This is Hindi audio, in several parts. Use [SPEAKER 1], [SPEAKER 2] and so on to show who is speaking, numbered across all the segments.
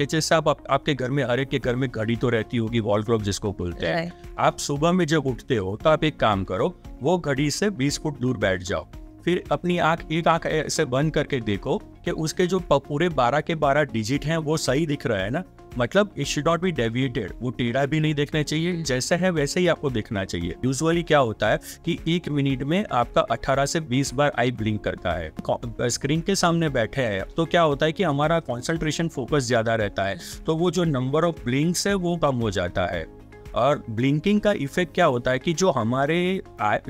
[SPEAKER 1] कि जैसे आप, आप आपके घर में हर एक के घर में घड़ी तो रहती होगी वॉल क्लॉक जिसको बोलते हैं आप सुबह में जब उठते हो तो आप एक काम करो वो घड़ी से बीस फुट दूर बैठ जाओ फिर अपनी आंख एक आंख ऐसे बंद करके देखो कि उसके जो पूरे बारह के बारह डिजिट हैं वो सही दिख रहा है ना मतलब it should not be deviated वो टेढ़ा भी नहीं देखना चाहिए जैसा है वैसे ही आपको देखना चाहिए यूजुअली क्या होता है कि एक मिनट में आपका 18 से 20 बार आई ब्लिंक करता है स्क्रीन के सामने बैठे हैं तो क्या होता है कि हमारा कॉन्सेंट्रेशन फोकस ज्यादा रहता है तो वो जो नंबर ऑफ ब्लिंक्स है वो कम हो जाता है और ब्लिंकिंग का इफेक्ट क्या होता है कि जो हमारे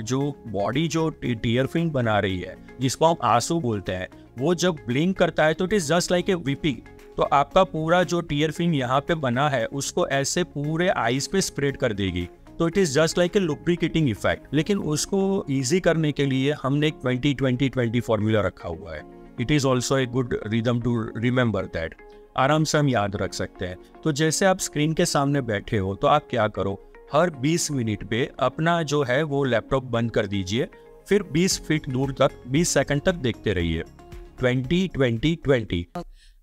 [SPEAKER 1] जो बॉडी जो टीयर फिल्म बना रही है जिसको हम आंसू बोलते हैं वो जब ब्लिंक करता है तो it is just like a wiping तो आपका पूरा जो टीयर फिल्म यहाँ पे बना है उसको ऐसे पूरे आइस पे स्प्रेड कर देगी तो it is just like a lubricating effect लेकिन उसको ईजी करने के लिए हमने एक ट्वेंटी ट्वेंटी ट्वेंटी फॉर्मूला रखा हुआ है it is also a good rhythm to remember that आराम से हम याद रख सकते हैं तो जैसे आप स्क्रीन के सामने बैठे हो तो आप क्या करो हर 20 मिनट पे अपना जो है वो लैपटॉप बंद कर दीजिए फिर 20 फीट दूर तक 20 सेकंड तक देखते रहिए 20 20 20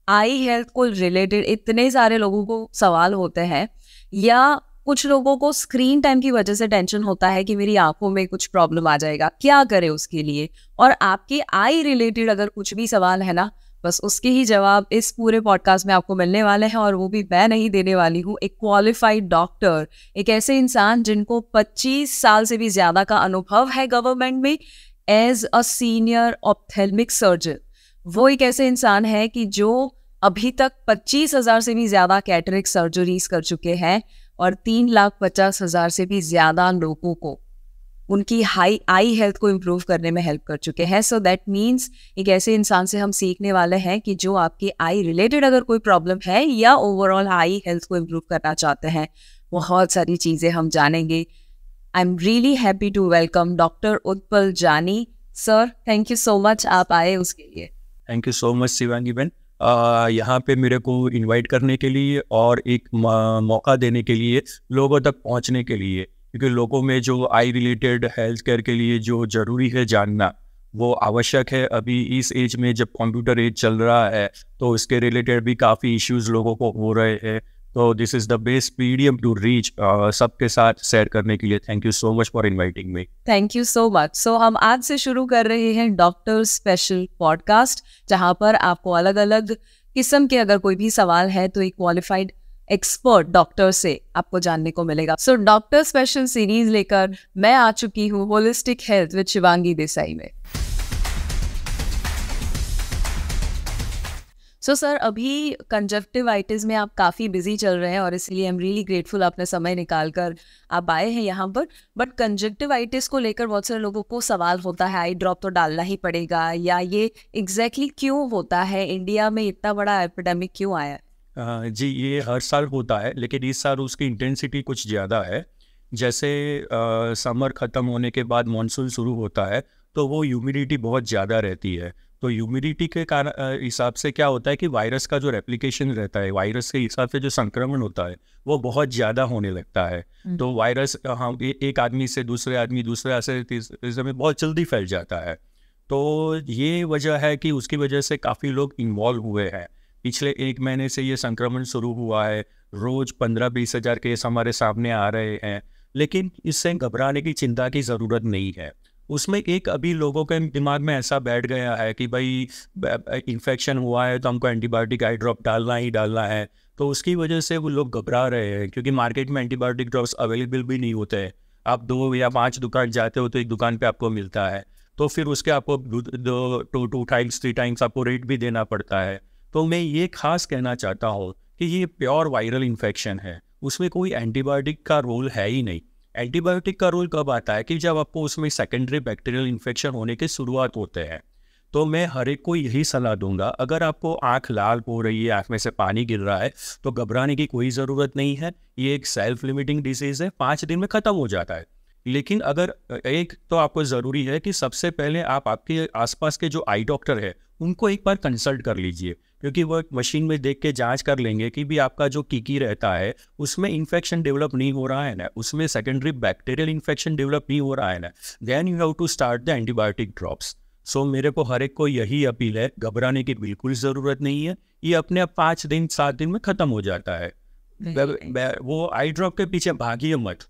[SPEAKER 2] आई हेल्थ को रिलेटेड इतने सारे लोगों को सवाल होते हैं या कुछ लोगों को स्क्रीन टाइम की वजह से टेंशन होता है कि मेरी आंखों में कुछ प्रॉब्लम आ जाएगा क्या करें उसके लिए और आपके आई रिलेटेड अगर कुछ भी सवाल है ना बस उसके ही जवाब इस पूरे पॉडकास्ट में आपको मिलने वाले हैं और वो भी मैं नहीं देने वाली हूँ एक क्वालिफाइड डॉक्टर एक ऐसे इंसान जिनको 25 साल से भी ज़्यादा का अनुभव है गवर्नमेंट में as a senior ophthalmic surgeon वो एक ऐसे इंसान है कि जो अभी तक पच्चीस हजार से भी ज्यादा कैटरिक सर्जरीज कर चुके हैं और तीन लाख पचास हजार से भी ज्यादा लोगों को उनकी हाई आई हेल्थ को इम्प्रूव करने में हेल्प कर चुके हैं सो दैट मीन्स एक ऐसे इंसान से हम सीखने वाले हैं कि जो आपकी आई रिलेटेड अगर कोई प्रॉब्लम है या ओवरऑल आई हेल्थ को इम्प्रूव करना चाहते हैं बहुत सारी चीज़ें हम जानेंगे I am really happy to welcome doctor Utpal Jani sir thank you so much आप आए उसके लिए
[SPEAKER 1] thank you so much Shivani ben यहाँ पे मेरे को इनवाइट करने के लिए और एक मौका देने के लिए लोगों तक पहुँचने के लिए क्योंकि लोगों में जो आई रिलेटेड हेल्थ केयर के लिए जो ज़रूरी है जानना वो आवश्यक है अभी इस एज में जब कंप्यूटर एज चल रहा है तो उसके रिलेटेड भी काफ़ी इश्यूज लोगों को हो रहे हैं तो this is the best medium to reach सबके साथ शेयर करने के लिए thank you so much for inviting me
[SPEAKER 2] thank you so much so हम आज से शुरू कर रहे हैं डॉक्टर स्पेशल पॉडकास्ट जहां पर आपको अलग अलग किस्म के अगर कोई भी सवाल है तो एक क्वालिफाइड एक्सपर्ट डॉक्टर से आपको जानने को मिलेगा सो डॉक्टर स्पेशल सीरीज लेकर मैं आ चुकी हूँ holistic health with Shivangi Desai में सो so, सर अभी कंजक्टिवाइटिस में आप काफ़ी बिजी चल रहे हैं और इसलिए आई एम रियली ग्रेटफुल आपने समय निकाल कर आप आए हैं यहाँ पर बट कंजक्टिवाइटिस को लेकर बहुत सारे लोगों को सवाल होता है आई ड्रॉप तो डालना ही पड़ेगा या ये एग्जैक्टली exactly क्यों होता है इंडिया में इतना बड़ा एपिडेमिक क्यों
[SPEAKER 1] आया जी ये हर साल होता है लेकिन इस साल उसकी इंटेंसिटी कुछ ज़्यादा है जैसे समर ख़त्म होने के बाद मानसून शुरू होता है तो वो ह्यूमिडिटी बहुत ज़्यादा रहती है तो ह्यूमिडिटी के कारण हिसाब से क्या होता है कि वायरस का जो रेप्लिकेशन रहता है वायरस के हिसाब से जो संक्रमण होता है वो बहुत ज़्यादा होने लगता है हम्म। तो वायरस हम हाँ, एक आदमी से दूसरे आदमी दूसरे से तीसरे में बहुत जल्दी फैल जाता है तो ये वजह है कि उसकी वजह से काफ़ी लोग इन्वॉल्व हुए हैं पिछले एक महीने से ये संक्रमण शुरू हुआ है रोज़ पंद्रह बीस हज़ार केस हमारे सामने आ रहे हैं लेकिन इससे घबराने की चिंता की ज़रूरत नहीं है उसमें एक अभी लोगों के दिमाग में ऐसा बैठ गया है कि भाई इन्फेक्शन हुआ है तो हमको एंटीबायोटिक आई ड्रॉप डालना ही डालना है तो उसकी वजह से वो लोग घबरा रहे हैं क्योंकि मार्केट में एंटीबायोटिक ड्रॉप्स अवेलेबल भी नहीं होते हैं आप दो या पाँच दुकान जाते हो तो एक दुकान पर आपको मिलता है तो फिर उसके आपको दो two two times three times आपको रेट भी देना पड़ता है तो मैं ये खास कहना चाहता हूँ कि ये प्योर वायरल इन्फेक्शन है उसमें कोई एंटीबायोटिक का रोल है ही नहीं एंटीबायोटिक का रोल कब आता है कि जब आपको उसमें सेकेंडरी बैक्टीरियल इन्फेक्शन होने की शुरुआत होते हैं तो मैं हर एक को यही सलाह दूंगा अगर आपको आंख लाल हो रही है आंख में से पानी गिर रहा है तो घबराने की कोई ज़रूरत नहीं है ये एक सेल्फ लिमिटिंग डिसीज़ है पाँच दिन में ख़त्म हो जाता है लेकिन अगर एक तो आपको ज़रूरी है कि सबसे पहले आप आपके आसपास के जो आई डॉक्टर है उनको एक बार कंसल्ट कर लीजिए क्योंकि वह मशीन में देख के जांच कर लेंगे कि भी आपका जो कीकी रहता है उसमें इन्फेक्शन डेवलप नहीं हो रहा है ना उसमें सेकेंडरी बैक्टीरियल इन्फेक्शन डेवलप नहीं हो रहा है ना then you have to start the antibiotic drops so मेरे को हर एक को यही अपील है घबराने की बिल्कुल ज़रूरत नहीं है ये अपने आप पाँच दिन सात दिन में ख़त्म हो जाता है वो आई ड्रॉप के पीछे भागिए मत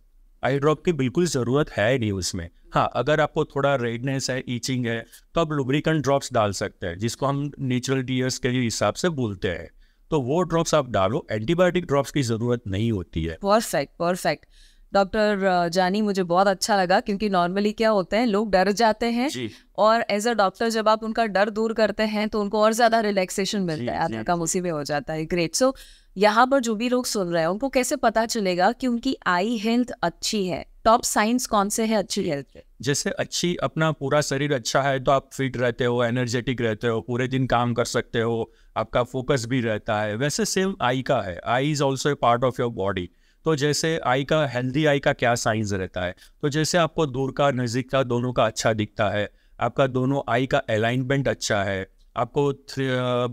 [SPEAKER 1] आई ड्रॉप की बिल्कुल ज़रूरत है ही नहीं उसमें हाँ अगर आपको थोड़ा रेडनेस है ईचिंग है तो आप लुब्रिकन ड्रॉप्स डाल सकते हैं जिसको हम नेचुरल डीयर्स के हिसाब से बोलते हैं तो वो ड्रॉप्स आप डालो एंटीबायोटिक ड्रॉप्स की ज़रूरत नहीं होती है
[SPEAKER 2] परफेक्ट परफेक्ट डॉक्टर जानी मुझे बहुत अच्छा लगा क्योंकि नॉर्मली क्या होते हैं लोग डर जाते हैं और एज अ डॉक्टर जब आप उनका डर दूर करते हैं तो उनको और ज़्यादा रिलैक्सेशन मिलता है आत्मा का मुसीबे हो जाता है ग्रेट सो so, यहाँ पर जो भी लोग सुन रहे हैं उनको कैसे पता चलेगा कि उनकी आई हेल्थ अच्छी है टॉप साइंस कौन से है अच्छी हेल्थ के
[SPEAKER 1] जैसे अच्छी अपना पूरा शरीर अच्छा है तो आप फिट रहते हो एनर्जेटिक रहते हो पूरे दिन काम कर सकते हो आपका फोकस भी रहता है वैसे सेम आई का है eye is also a part of your body तो जैसे आई का हेल्दी आई का क्या साइंस रहता है तो जैसे आपको दूर का नज़दीक का दोनों का अच्छा दिखता है आपका दोनों आई का अलाइनमेंट अच्छा है आपको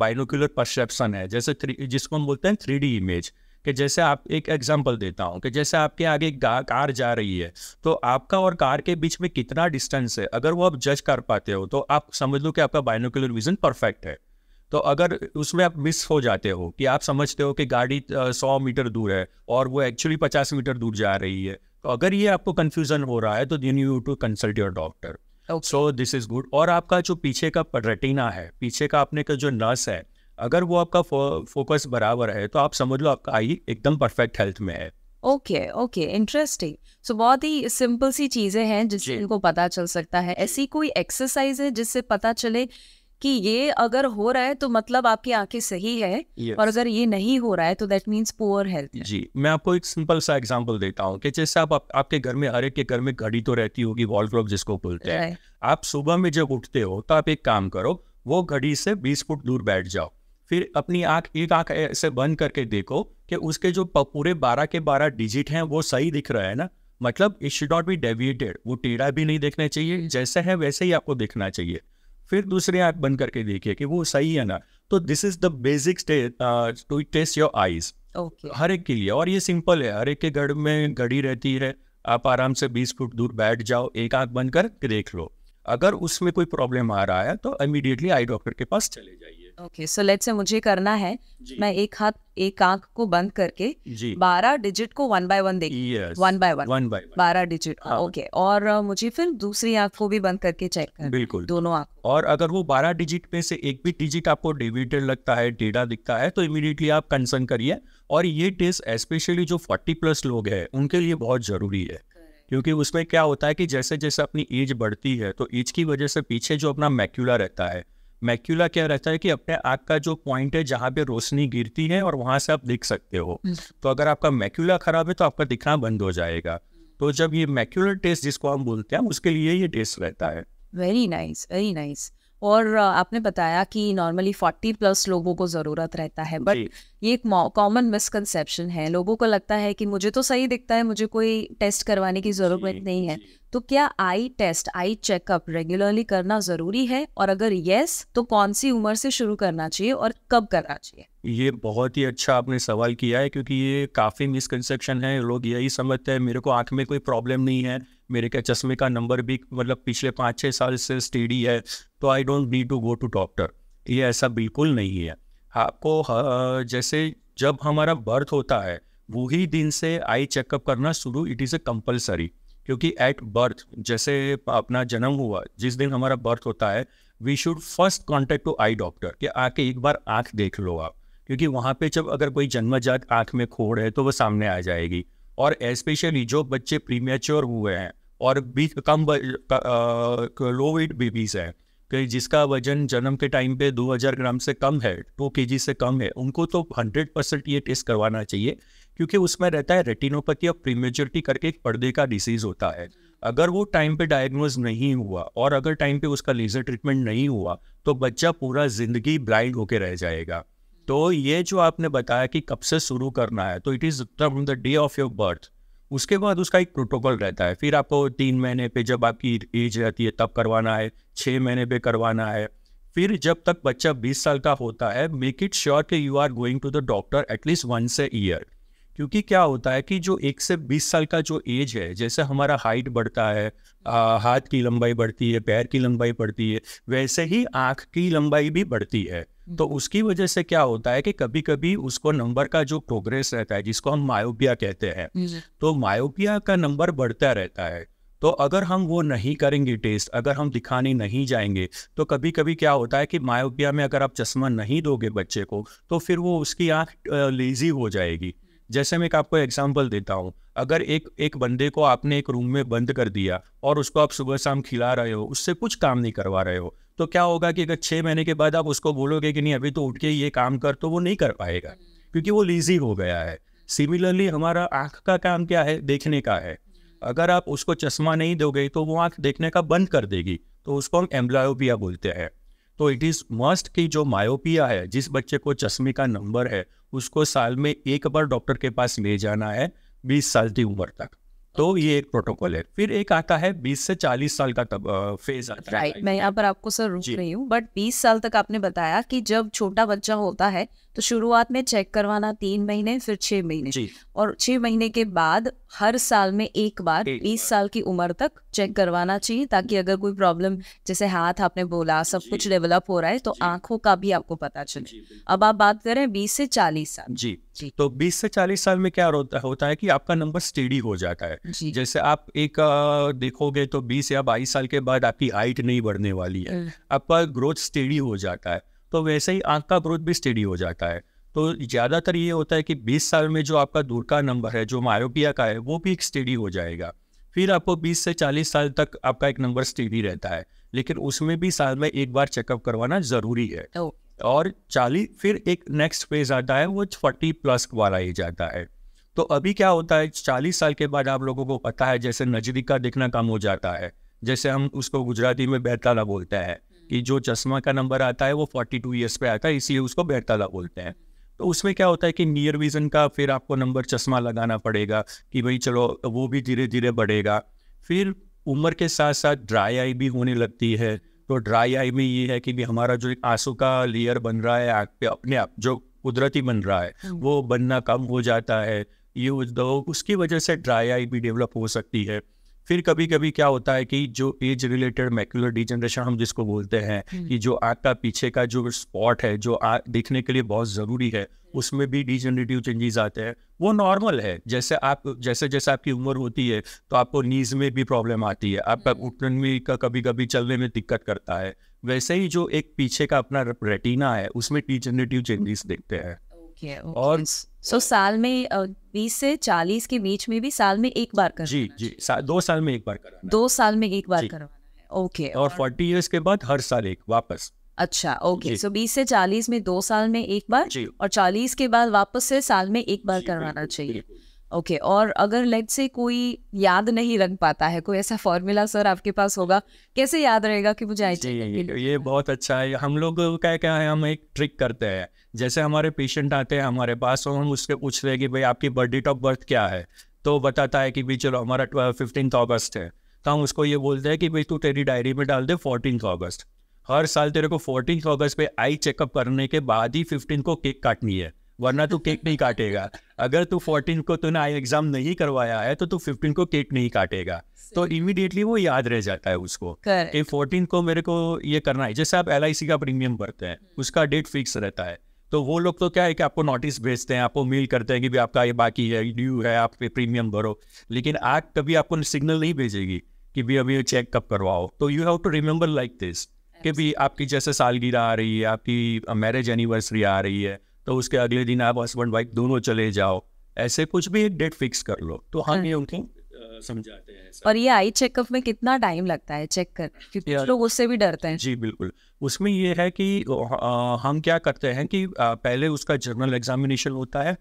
[SPEAKER 1] बायनोक्युलर परसेप्शन है जैसे जिसको हम बोलते हैं थ्री डी इमेज कि जैसे आप एक एग्जांपल देता हूँ कि जैसे आपके आगे कार जा रही है तो आपका और कार के बीच में कितना डिस्टेंस है अगर वो आप जज कर पाते हो तो आप समझ लो कि आपका बाइनोकुलर विजन परफेक्ट है तो अगर उसमें आप मिस हो जाते हो कि आप समझते हो कि गाड़ी सौ मीटर दूर है और वो एक्चुअली पचास मीटर दूर जा रही है तो अगर ये आपको कन्फ्यूज़न हो रहा है तो then you to consult your doctor so this is good और आपका जो पीछे का रेटिना है पीछे का आपने का जो नर्स है अगर वो आपका फो, फोकस बराबर है तो आप समझ लो आपका आई एकदम परफेक्ट हेल्थ में है
[SPEAKER 2] ओके ओके इंटरेस्टिंग सो बहुत ही सिंपल सी चीजें हैं जिससे इनको पता चल सकता है ऐसी कोई एक्सरसाइज है जिससे पता चले कि ये अगर हो रहा है तो मतलब आपकी आंखें सही है yes. और अगर ये नहीं हो रहा है तो दैट मीन्स पुअर हेल्थ
[SPEAKER 1] जी मैं आपको एक सिंपल सा एग्जांपल देता हूँ कि जैसे आप, आप आपके घर में हर एक के घर में घड़ी तो रहती होगी वॉल क्लॉक जिसको बोलते हैं आप सुबह में जब उठते हो तो आप एक काम करो वो घड़ी से बीस फुट दूर बैठ जाओ फिर अपनी आंख एक आंख ऐसे बंद करके देखो कि उसके जो पूरे बारह के बारह डिजिट हैं वो सही दिख रहा है ना मतलब it should not be deviated वो टेढ़ा भी नहीं देखना चाहिए जैसा है वैसे ही आपको देखना चाहिए फिर दूसरी आंख बंद करके देखिए कि वो सही है ना तो this is the basic to test your eyes हर एक के लिए और ये सिंपल है हर एक के घर में घड़ी रहती है आप आराम से 20 फुट दूर बैठ जाओ एक आंख बंद कर देख लो अगर उसमें कोई प्रॉब्लम आ रहा है तो इमीडिएटली आई डॉक्टर के पास चले जाइए
[SPEAKER 2] ओके सो लेट से मुझे करना है मैं एक हाथ एक आंख को बंद करके बारह डिजिट को वन बाय वन देखिए वन बाय वन बारह डिजिट ओके हाँ। और मुझे फिर दूसरी आंख को भी बंद करके चेक कर बिल्कुल दोनों आंख
[SPEAKER 1] और अगर वो बारह डिजिट में से एक भी डिजिट आपको डिविटेड लगता है डेटा दिखता है तो इमीडिएटली आप कंसर्न करिए और ये टेस्ट स्पेशली जो फोर्टी प्लस लोग हैं उनके लिए बहुत जरूरी है क्योंकि उसमें क्या होता है कि जैसे जैसे अपनी एज बढ़ती है तो एज की वजह से पीछे जो अपना मैक्यूला रहता है मैक्यूला क्या रहता है कि अपने आँख का जो पॉइंट है जहाँ पे रोशनी गिरती है और वहां से आप दिख सकते हो तो अगर आपका मैक्यूला खराब है तो आपका दिखना बंद हो जाएगा तो जब ये मैक्यूलर टेस्ट जिसको हम बोलते हैं उसके लिए ये टेस्ट रहता है
[SPEAKER 2] वेरी नाइस वेरी नाइस और आपने बताया कि नॉर्मली फोर्टी प्लस लोगों को ज़रूरत रहता है बट ये एक कॉमन मिसकंसेप्शन है लोगों को लगता है कि मुझे तो सही दिखता है मुझे कोई टेस्ट करवाने की ज़रूरत नहीं है तो क्या eye test eye checkup regularly करना जरूरी है और अगर यस तो कौन सी उम्र से शुरू करना चाहिए और कब करना चाहिए
[SPEAKER 1] ये बहुत ही अच्छा आपने सवाल किया है क्योंकि ये काफ़ी मिसकंसेप्शन है लोग यही समझते हैं मेरे को आंख में कोई प्रॉब्लम नहीं है मेरे के चश्मे का नंबर भी मतलब पिछले पाँच छः साल से स्टेडी है तो I don't need to go to doctor ये ऐसा बिल्कुल नहीं है आपको जैसे जब हमारा बर्थ होता है वही दिन से आई चेकअप करना शुरू इट इज़ ए कंपलसरी क्योंकि एट बर्थ जैसे अपना जन्म हुआ जिस दिन हमारा बर्थ होता है we should first contact to eye doctor कि आके एक बार आँख देख लो आप क्योंकि वहाँ पे जब अगर कोई जन्मजात आँख में खोड़ है तो वो सामने आ जाएगी और स्पेशली जो बच्चे प्रीमेच्योर हुए हैं और भी कम लो वेट बेबीज़ हैं कि जिसका वजन जन्म के टाइम पे 2000 ग्राम से कम है 2 तो के से कम है उनको तो 100 परसेंट ये टेस्ट करवाना चाहिए क्योंकि उसमें रहता है रेटिनोपैथी और प्रीमेच्योरिटी करके एक पर्दे का डिसीज होता है अगर वो टाइम पे डायग्नोज नहीं हुआ और अगर टाइम पे उसका लेजर ट्रीटमेंट नहीं हुआ तो बच्चा पूरा जिंदगी ब्लाइंड होके रह जाएगा तो ये जो आपने बताया कि कब से शुरू करना है तो it is from the day of your birth उसके बाद उसका एक प्रोटोकॉल रहता है फिर आपको तीन महीने पे जब आपकी एज रहती है तब करवाना है छः महीने पे करवाना है फिर जब तक बच्चा 20 साल का होता है मेक इट श्योर कि you are going to the doctor at least once a year क्योंकि क्या होता है कि जो एक से बीस साल का जो एज है जैसे हमारा हाइट बढ़ता है आ, हाथ की लंबाई बढ़ती है पैर की लंबाई बढ़ती है वैसे ही आँख की लंबाई भी बढ़ती है हम्म। तो उसकी वजह से क्या होता है कि कभी कभी उसको नंबर का जो प्रोग्रेस रहता है जिसको हम मायोपिया कहते हैं तो मायोपिया का नंबर बढ़ता रहता है तो अगर हम वो नहीं करेंगे टेस्ट अगर हम दिखाने नहीं जाएंगे तो कभी कभी क्या होता है कि मायोपिया में अगर आप चश्मा नहीं दोगे बच्चे को तो फिर वो उसकी आँख लेजी हो जाएगी जैसे मैं एक आपको एग्जाम्पल देता हूँ अगर एक एक बंदे को आपने एक रूम में बंद कर दिया और उसको आप सुबह शाम खिला रहे हो उससे कुछ काम नहीं करवा रहे हो तो क्या होगा कि अगर छः महीने के बाद आप उसको बोलोगे कि नहीं अभी तो उठ के ये काम कर तो वो नहीं कर पाएगा क्योंकि वो लीजी हो गया है सिमिलरली हमारा आँख का काम क्या है देखने का है अगर आप उसको चश्मा नहीं दोगे तो वो आँख देखने का बंद कर देगी तो उसको हम एम्ब्लायोपिया बोलते हैं तो इट इज़ मस्ट कि जो मायोपिया है जिस बच्चे को चश्मे का नंबर है उसको साल में एक बार डॉक्टर के पास ले जाना है बीस साल की उम्र तक तो ये एक प्रोटोकॉल है फिर एक आता है 20 से 40 साल का तब फेज आता right, है मैं यहाँ
[SPEAKER 2] पर आपको सर रुक रही हूँ बट 20 साल तक आपने बताया कि जब छोटा बच्चा होता है तो शुरुआत में चेक करवाना तीन महीने फिर छह महीने और छह महीने के बाद हर साल में एक बार बीस साल की उम्र तक चेक करवाना चाहिए ताकि अगर कोई प्रॉब्लम जैसे हाथ आपने बोला सब कुछ डेवलप हो रहा है तो आंखों का भी आपको पता चले अब आप बात करें बीस से चालीस साल
[SPEAKER 1] जी तो बीस से चालीस साल में क्या होता होता है कि आपका नंबर स्टेडी हो जाता है जैसे आप एक देखोगे तो बीस या बाईस साल के बाद आपकी हाइट नहीं बढ़ने वाली है हम्म। आपका ग्रोथ स्टेडी हो जाता है तो वैसे ही आँख का ग्रोथ भी स्टेडी हो जाता है तो ज़्यादातर ये होता है कि 20 साल में जो आपका दूर का नंबर है जो मायोपिया का है वो भी स्टेडी हो जाएगा फिर आपको 20 से 40 साल तक आपका एक नंबर स्टेडी रहता है लेकिन उसमें भी साल में एक बार चेकअप करवाना ज़रूरी है oh. और चालीस फिर एक नेक्स्ट फेज आता है वो फोर्टी प्लस वाला ही जाता है तो अभी क्या होता है चालीस साल के बाद आप लोगों को पता है जैसे नजदीक का देखना कम हो जाता है जैसे हम उसको गुजराती में बेहताला बोलते हैं कि जो चश्मा का नंबर आता है वो फोर्टी टू ईयर्स पे आता है इसलिए उसको बैरताला बोलते हैं तो उसमें क्या होता है कि नियर विज़न का फिर आपको नंबर चश्मा लगाना पड़ेगा कि भाई चलो वो भी धीरे धीरे बढ़ेगा फिर उम्र के साथ साथ ड्राई आई भी होने लगती है तो ड्राई आई में ये है कि भी हमारा जो आंसू का लेयर बन रहा है आँख पे अपने आप जो कुदरती बन रहा है हम्म। वो बनना कम हो जाता है ये उसकी वजह से ड्राई आई भी डेवलप हो सकती है फिर कभी कभी क्या होता है कि जो एज रिलेटेड मैक्यूलर डिजनरेशन हम जिसको बोलते हैं हम्म। कि जो आग का पीछे का जो स्पॉट है जो देखने के लिए बहुत ज़रूरी है उसमें भी डिजनरेटिव चेंजेस आते हैं वो नॉर्मल है जैसे आप जैसे जैसे आपकी उम्र होती है तो आपको नीज में भी प्रॉब्लम आती है आपका घुटन हम्म। में का कभी कभी चलने में दिक्कत करता है वैसे ही जो एक पीछे का अपना रेटिना है उसमें डिजनरेटिव चेंजेस हम्म। देखते हैं ओके और
[SPEAKER 2] सो so, साल में बीस से चालीस के बीच में भी साल में एक बार कर
[SPEAKER 1] जी जी सा, दो साल में एक बार कर
[SPEAKER 2] दो साल में एक बार करवाना ओके
[SPEAKER 1] और फोर्टी इयर्स के बाद हर साल एक वापस
[SPEAKER 2] अच्छा ओके सो बीस से चालीस में दो साल में एक बार और चालीस के बाद वापस से साल में एक बार करवाना चाहिए ओके okay, और अगर लेट से कोई याद नहीं रख पाता है कोई ऐसा फॉर्मूला सर आपके पास होगा कैसे याद रहेगा कि मुझे आई ये,
[SPEAKER 1] ये बहुत अच्छा है हम लोग क्या क्या है हम एक ट्रिक करते हैं जैसे हमारे पेशेंट आते हैं हमारे पास और हम उससे पूछते हैं कि भाई आपकी बर्थ डेट ऑफ बर्थ क्या है तो बताता है कि भाई चलो हमारा फिफ्टीन अगस्त है तो हम उसको ये बोलते हैं कि भाई तू तेरी डायरी में डाल दे फोर्टीन अगस्त हर साल तेरे को फोर्टीन अगस्त पे आई चेकअप करने के बाद ही फिफ्टीन को केक काटनी है वरना तू केक नहीं काटेगा अगर तू फोर्टीन को तूने आई एग्जाम नहीं करवाया है तो तू फिफ्टीन को केक नहीं काटेगा तो इमिडिएटली वो याद रह जाता है उसको फोर्टीन को मेरे को ये करना है जैसे आप एल का प्रीमियम भरते हैं हम्म। उसका डेट फिक्स रहता है तो वो लोग तो क्या है कि आपको नोटिस भेजते हैं आपको मेल करते हैं कि भी आपका ये बाकी है ड्यू है आप पे प्रीमियम भरो लेकिन आग कभी आपको सिग्नल नहीं भेजेगी कि भी अभी चेक कब करवाओ तो you have to remember like this कि भी आपकी जैसे सालगिरह आ रही है आपकी मैरिज एनिवर्सरी आ रही है तो उसके अगले दिन आप हस्बैंड वाइफ दोनों चले जाओ ऐसे कुछ भी एक डेट फिक्स कर लो
[SPEAKER 2] तो हाँ, हाँ। ये उनकी समझाते हैं और ये आई चेकअप में कितना टाइम लगता है चेक कर लोग उससे भी डरते हैं जी
[SPEAKER 1] बिल्कुल उसमें ये है कि हम क्या करते हैं कि पहले उसका जर्नल एग्जामिनेशन होता है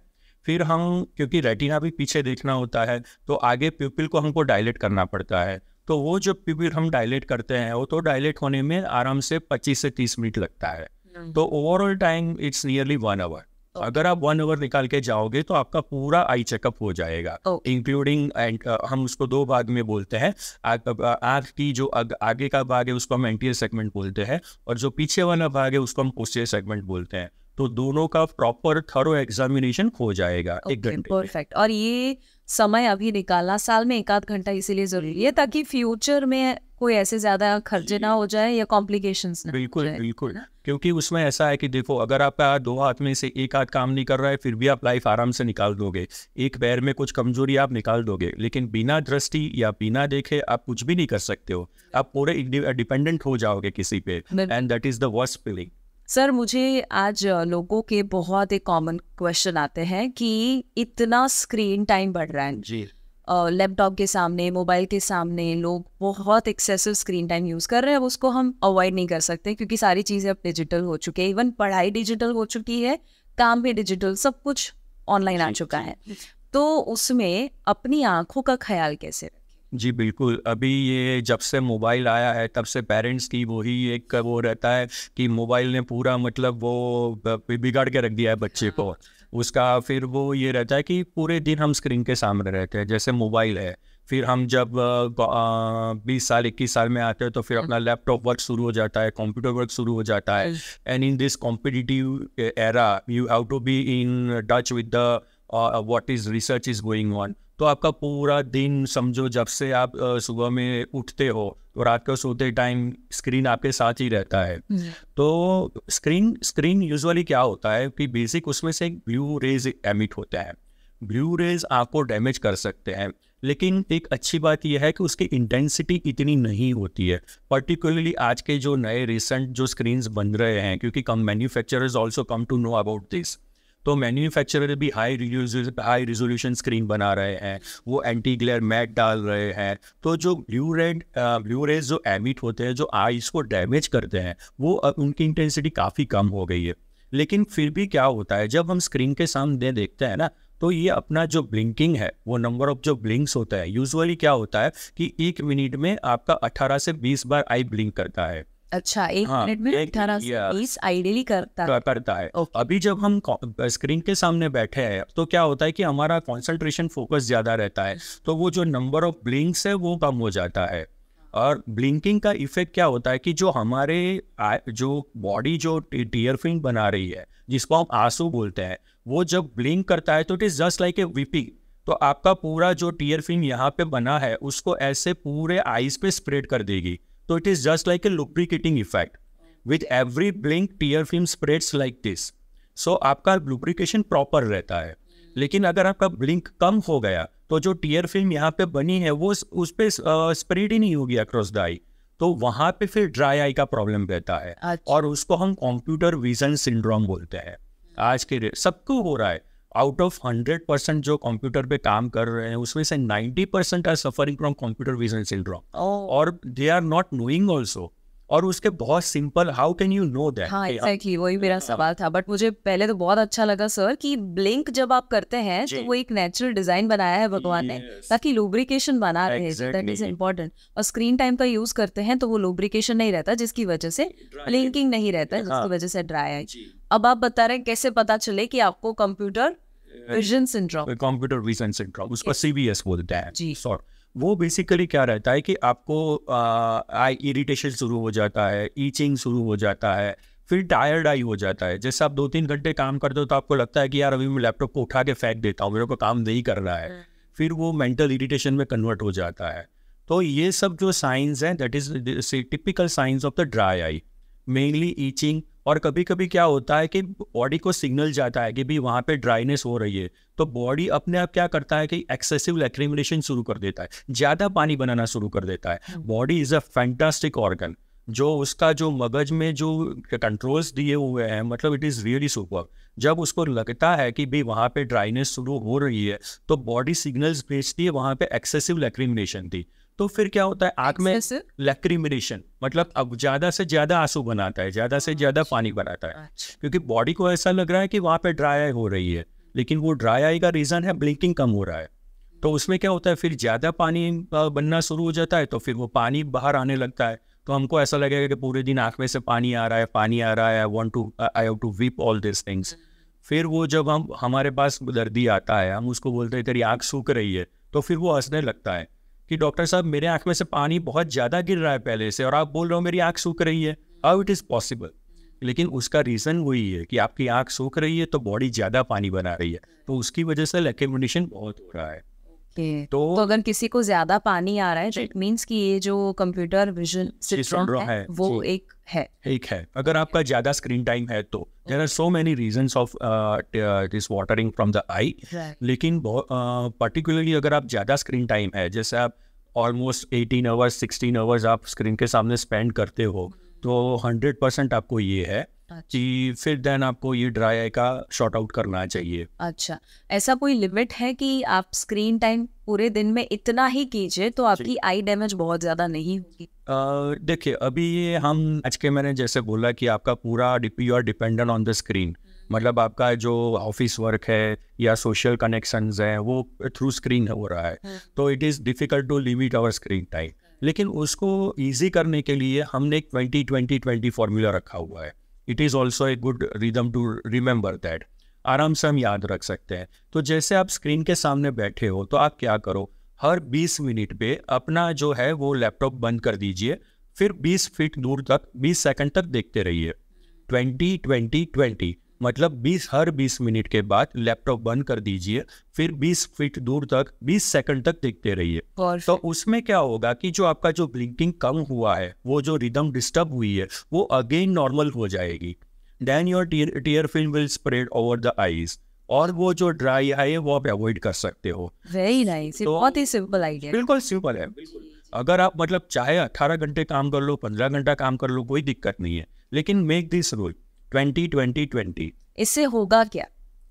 [SPEAKER 1] फिर हम क्योंकि रेटिना भी पीछे देखना होता है तो आगे प्यूपिल को हमको डायलेट करना पड़ता है तो वो जो प्यूपिल हम डायलेट करते हैं वो तो डायलेट होने में आराम से 25 से 30 मिनट लगता है हम्म। तो overall time it's nearly one hour okay. तो अगर आप वन आवर निकाल के जाओगे तो आपका पूरा आई चेकअप हो जाएगा इंक्लूडिंग okay. एंड uh, हम उसको दो भाग में बोलते हैं आंख की जो आग, आगे का भाग है उसको हम एंटीरियर सेगमेंट बोलते हैं और जो पीछे वाला भाग है उसको हम पोस्टियर सेगमेंट बोलते हैं तो दोनों का प्रॉपर थरो एग्जामिनेशन हो जाएगा okay, एक घंटे
[SPEAKER 2] परफेक्ट और ये समय अभी निकालना साल में एक आध घंटा इसीलिए जरूरी है ताकि फ्यूचर में कोई ऐसे ज्यादा खर्चे ना हो जाए या कॉम्प्लिकेशन
[SPEAKER 1] बिल्कुल बिल्कुल क्योंकि उसमें ऐसा है कि देखो अगर आपका दो हाथ में से एक हाथ काम नहीं कर रहा है फिर भी आप लाइफ आराम से निकाल दोगे एक पैर में कुछ कमजोरी आप निकाल दोगे लेकिन बिना दृष्टि या बिना देखे आप कुछ भी नहीं कर सकते हो आप पूरे डिपेंडेंट हो जाओगे किसी पे and that is the worst feeling
[SPEAKER 2] sir मुझे आज लोगों के बहुत एक कॉमन क्वेश्चन आते हैं कि इतना स्क्रीन टाइम बढ़ रहा है जी लैपटॉप के सामने मोबाइल के सामने लोग बहुत एक्सेसिव स्क्रीन टाइम यूज़ कर रहे हैं उसको हम अवॉइड नहीं कर सकते क्योंकि सारी चीज़ें अब डिजिटल हो चुकी है इवन पढ़ाई डिजिटल हो चुकी है काम भी डिजिटल सब कुछ ऑनलाइन आ चुका है तो उसमें अपनी आंखों का ख्याल कैसे रहे?
[SPEAKER 1] जी बिल्कुल अभी ये जब से मोबाइल आया है तब से पेरेंट्स की वही एक वो रहता है कि मोबाइल ने पूरा मतलब वो बिगाड़ के रख दिया है बच्चे को हाँ। उसका फिर वो ये रहता है कि पूरे दिन हम स्क्रीन के सामने रहते हैं जैसे मोबाइल है फिर हम जब बीस साल इक्कीस साल में आते हैं तो फिर हाँ। अपना लैपटॉप वर्क शुरू हो जाता है कंप्यूटर वर्क शुरू हो जाता है and in this competitive era you have to be in touch with the what is research is going on तो आपका पूरा दिन समझो जब से आप सुबह में उठते हो तो रात को सोते टाइम स्क्रीन आपके साथ ही रहता है तो स्क्रीन स्क्रीन यूजुअली क्या होता है कि बेसिक उसमें से एक ब्लू रेज एमिट होता है ब्लू रेज आपको डैमेज कर सकते हैं लेकिन एक अच्छी बात यह है कि उसकी इंटेंसिटी इतनी नहीं होती है पर्टिकुलरली आज के जो नए रिसेंट जो स्क्रीन्स बन रहे हैं क्योंकि come manufacturers also come to know about this तो मैन्युफैक्चरर भी हाई हाई रिजोल्यूशन स्क्रीन बना रहे हैं वो एंटी ग्लेयर मैट डाल रहे हैं तो जो ब्लू रेड ब्लू रेज जो एमिट होते हैं जो आईज को डैमेज करते हैं वो उनकी इंटेंसिटी काफ़ी कम हो गई है लेकिन फिर भी क्या होता है जब हम स्क्रीन के सामने देखते हैं ना तो ये अपना जो ब्लिंकिंग है वो नंबर ऑफ जो ब्लिंक्स होता है यूजुअली क्या होता है कि एक मिनट में आपका 18 से 20 बार आई ब्लिंक करता है
[SPEAKER 2] अच्छा एक हाँ, मिनट में अठारह बीस आइडियली करता है
[SPEAKER 1] करता है okay. अभी जब हम स्क्रीन के सामने बैठे हैं तो क्या होता है कि हमारा कॉन्सेंट्रेशन फोकस ज्यादा रहता है तो वो जो नंबर ऑफ ब्लिंक्स है वो कम हो जाता है और ब्लिंकिंग का इफेक्ट क्या होता है कि जो हमारे जो बॉडी जो टीयरफिंग बना रही है जिसको हम आंसू बोलते हैं वो जब ब्लिंक करता है तो it is just like a wiping तो आपका पूरा जो टीयरफिंग यहाँ पे बना है उसको ऐसे पूरे आईज पे स्प्रेड कर देगी So it is just like a lubricating effect. With every blink, tear film spreads like this. So आपका लुब्रिकेशन प्रॉपर रहता है लेकिन अगर आपका ब्लिंक कम हो गया तो जो टीयर फिल्म यहाँ पे बनी है वो उस पर स्प्रेड ही नहीं होगी अक्रॉस द आई तो वहां पे फिर ड्राई आई का प्रॉब्लम रहता है अच्छा। और उसको हम कंप्यूटर विजन सिंड्रोम बोलते हैं आज के सबको हो रहा है आउट ऑफ हंड्रेड परसेंट जो कंप्यूटर पे काम कर रहे हैं उसमें से ninety percent are suffering from computer vision syndrome और they are not knowing also और उसके बहुत simple how can you know that
[SPEAKER 2] वही मेरा सवाल था बट मुझे पहले तो बहुत अच्छा लगा सर कि ब्लिंक जब आप करते हैं तो वो एक नेचुरल डिजाइन बनाया है भगवान ने ताकि लुब्रिकेशन बना रहे दैट इज इम्पोर्टेंट और स्क्रीन टाइम का यूज करते हैं तो वो लुब्रिकेशन नहीं रहता जिसकी वजह से ब्लिंकिंग नहीं रहता जिसकी हाँ। वजह से ड्राई है अब आप बता रहे हैं कैसे पता चले कि आपको computer vision
[SPEAKER 1] syndrome computer vision syndrome उसको बोलते हैं जी वो बेसिकली क्या रहता है कि आपको आई इरिटेशन शुरू हो जाता है ईचिंग शुरू हो जाता है फिर टायर्ड आई हो जाता है जैसे आप दो तीन घंटे काम करते हो तो आपको लगता है कि यार अभी मैं लैपटॉप को उठा के फेंक देता हूँ मेरे को काम नहीं कर रहा है हाँ. फिर वो मेंटल इरिटेशन में कन्वर्ट हो जाता है तो ये सब जो साइंस हैं that is typical signs of the dry eye mainly itching और कभी कभी क्या होता है कि बॉडी को सिग्नल जाता है कि भाई वहाँ पे ड्राइनेस हो रही है तो बॉडी अपने आप क्या करता है कि एक्सेसिव लेक्रीमिनेशन शुरू कर देता है ज़्यादा पानी बनाना शुरू कर देता है body is a fantastic organ जो उसका जो मगज में जो कंट्रोल्स दिए हुए हैं मतलब इट इज़ रियली सुपर जब उसको लगता है कि भाई वहाँ पे ड्राइनेस शुरू हो रही है तो बॉडी सिग्नल्स भेजती है वहाँ पे एक्सेसिव लेक्रीमिनेशन थी तो फिर क्या होता है आंख में लेक्रीमिनेशन मतलब अब ज्यादा से ज्यादा आंसू बनाता है ज्यादा से ज्यादा अच्छा, पानी बनाता है अच्छा। क्योंकि बॉडी को ऐसा लग रहा है कि वहां पे ड्राई आई हो रही है लेकिन वो ड्राई आई का रीजन है ब्लिंकिंग कम हो रहा है तो उसमें क्या होता है फिर ज्यादा पानी बनना शुरू हो जाता है तो फिर वो पानी बाहर आने लगता है तो हमको ऐसा लगेगा कि पूरे दिन आंख में से पानी आ रहा है पानी आ रहा है I want to I have to weep all this things फिर वो जब हम हमारे पास दर्दी आता है हम उसको बोलते हैं तेरी आँख सूख रही है तो फिर वो हंसने लगता है कि डॉक्टर साहब मेरे आँख में से पानी बहुत ज़्यादा गिर रहा है पहले से और आप बोल रहे हो मेरी आँख सूख रही है हाउ इट इज़ पॉसिबल लेकिन उसका रीज़न वही है कि आपकी आँख सूख रही है तो बॉडी ज़्यादा पानी बना रही है तो उसकी वजह से लेकेमिनेशन बहुत हो रहा है
[SPEAKER 2] तो, तो अगर किसी को ज्यादा पानी आ रहा है इट तो मींस कि ये जो कंप्यूटर विजन है, वो एक है
[SPEAKER 1] एक है अगर आपका ज्यादा स्क्रीन टाइम है तो there are so many reason of this watering from the eye लेकिन पर्टिकुलरली uh, अगर आप ज्यादा स्क्रीन टाइम है जैसे आप almost eighteen hours sixteen hours आप स्क्रीन के सामने स्पेंड करते हो तो हंड्रेड परसेंट आपको ये है कि फिर देन आपको ये ड्राई आई का शॉर्ट आउट करना चाहिए
[SPEAKER 2] अच्छा ऐसा कोई लिमिट है कि आप स्क्रीन टाइम पूरे दिन में इतना ही कीजिए तो आपकी आई डैमेज बहुत ज्यादा नहीं होगी
[SPEAKER 1] देखिए अभी ये हम आज के मैंने जैसे बोला कि आपका पूरा you are dependent on the screen मतलब आपका जो ऑफिस वर्क है या सोशल कनेक्शन है वो थ्रू स्क्रीन हो रहा है हम्म। तो it is difficult to limit our screen time लेकिन उसको ईजी करने के लिए हमने एक ट्वेंटी ट्वेंटी ट्वेंटी फार्मूला रखा हुआ है it is also a good rhythm to remember that आराम से हम याद रख सकते हैं तो जैसे आप स्क्रीन के सामने बैठे हो तो आप क्या करो हर 20 मिनट पे अपना जो है वो लैपटॉप बंद कर दीजिए फिर 20 फीट दूर तक 20 सेकंड तक देखते रहिए 20 20 20 मतलब 20 हर 20 मिनट के बाद लैपटॉप बंद कर दीजिए फिर 20 फीट दूर तक 20 सेकंड तक देखते रहिए तो उसमें क्या होगा कि जो आपका जो ब्लिंकिंग कम हुआ है वो जो रिदम डिस्टर्ब हुई है वो अगेन नॉर्मल हो जाएगी then your tear tear film will spread over the eyes और वो जो ड्राई आई है वो आप अवॉइड कर सकते हो
[SPEAKER 2] वेरी नाइस nice. तो बहुत ही सिंपल आइडिया बिल्कुल सिंपल है
[SPEAKER 1] अगर आप मतलब चाहे 18 घंटे काम कर लो 15 घंटा काम कर लो कोई दिक्कत नहीं है लेकिन make this rule twenty twenty twenty
[SPEAKER 2] इससे होगा क्या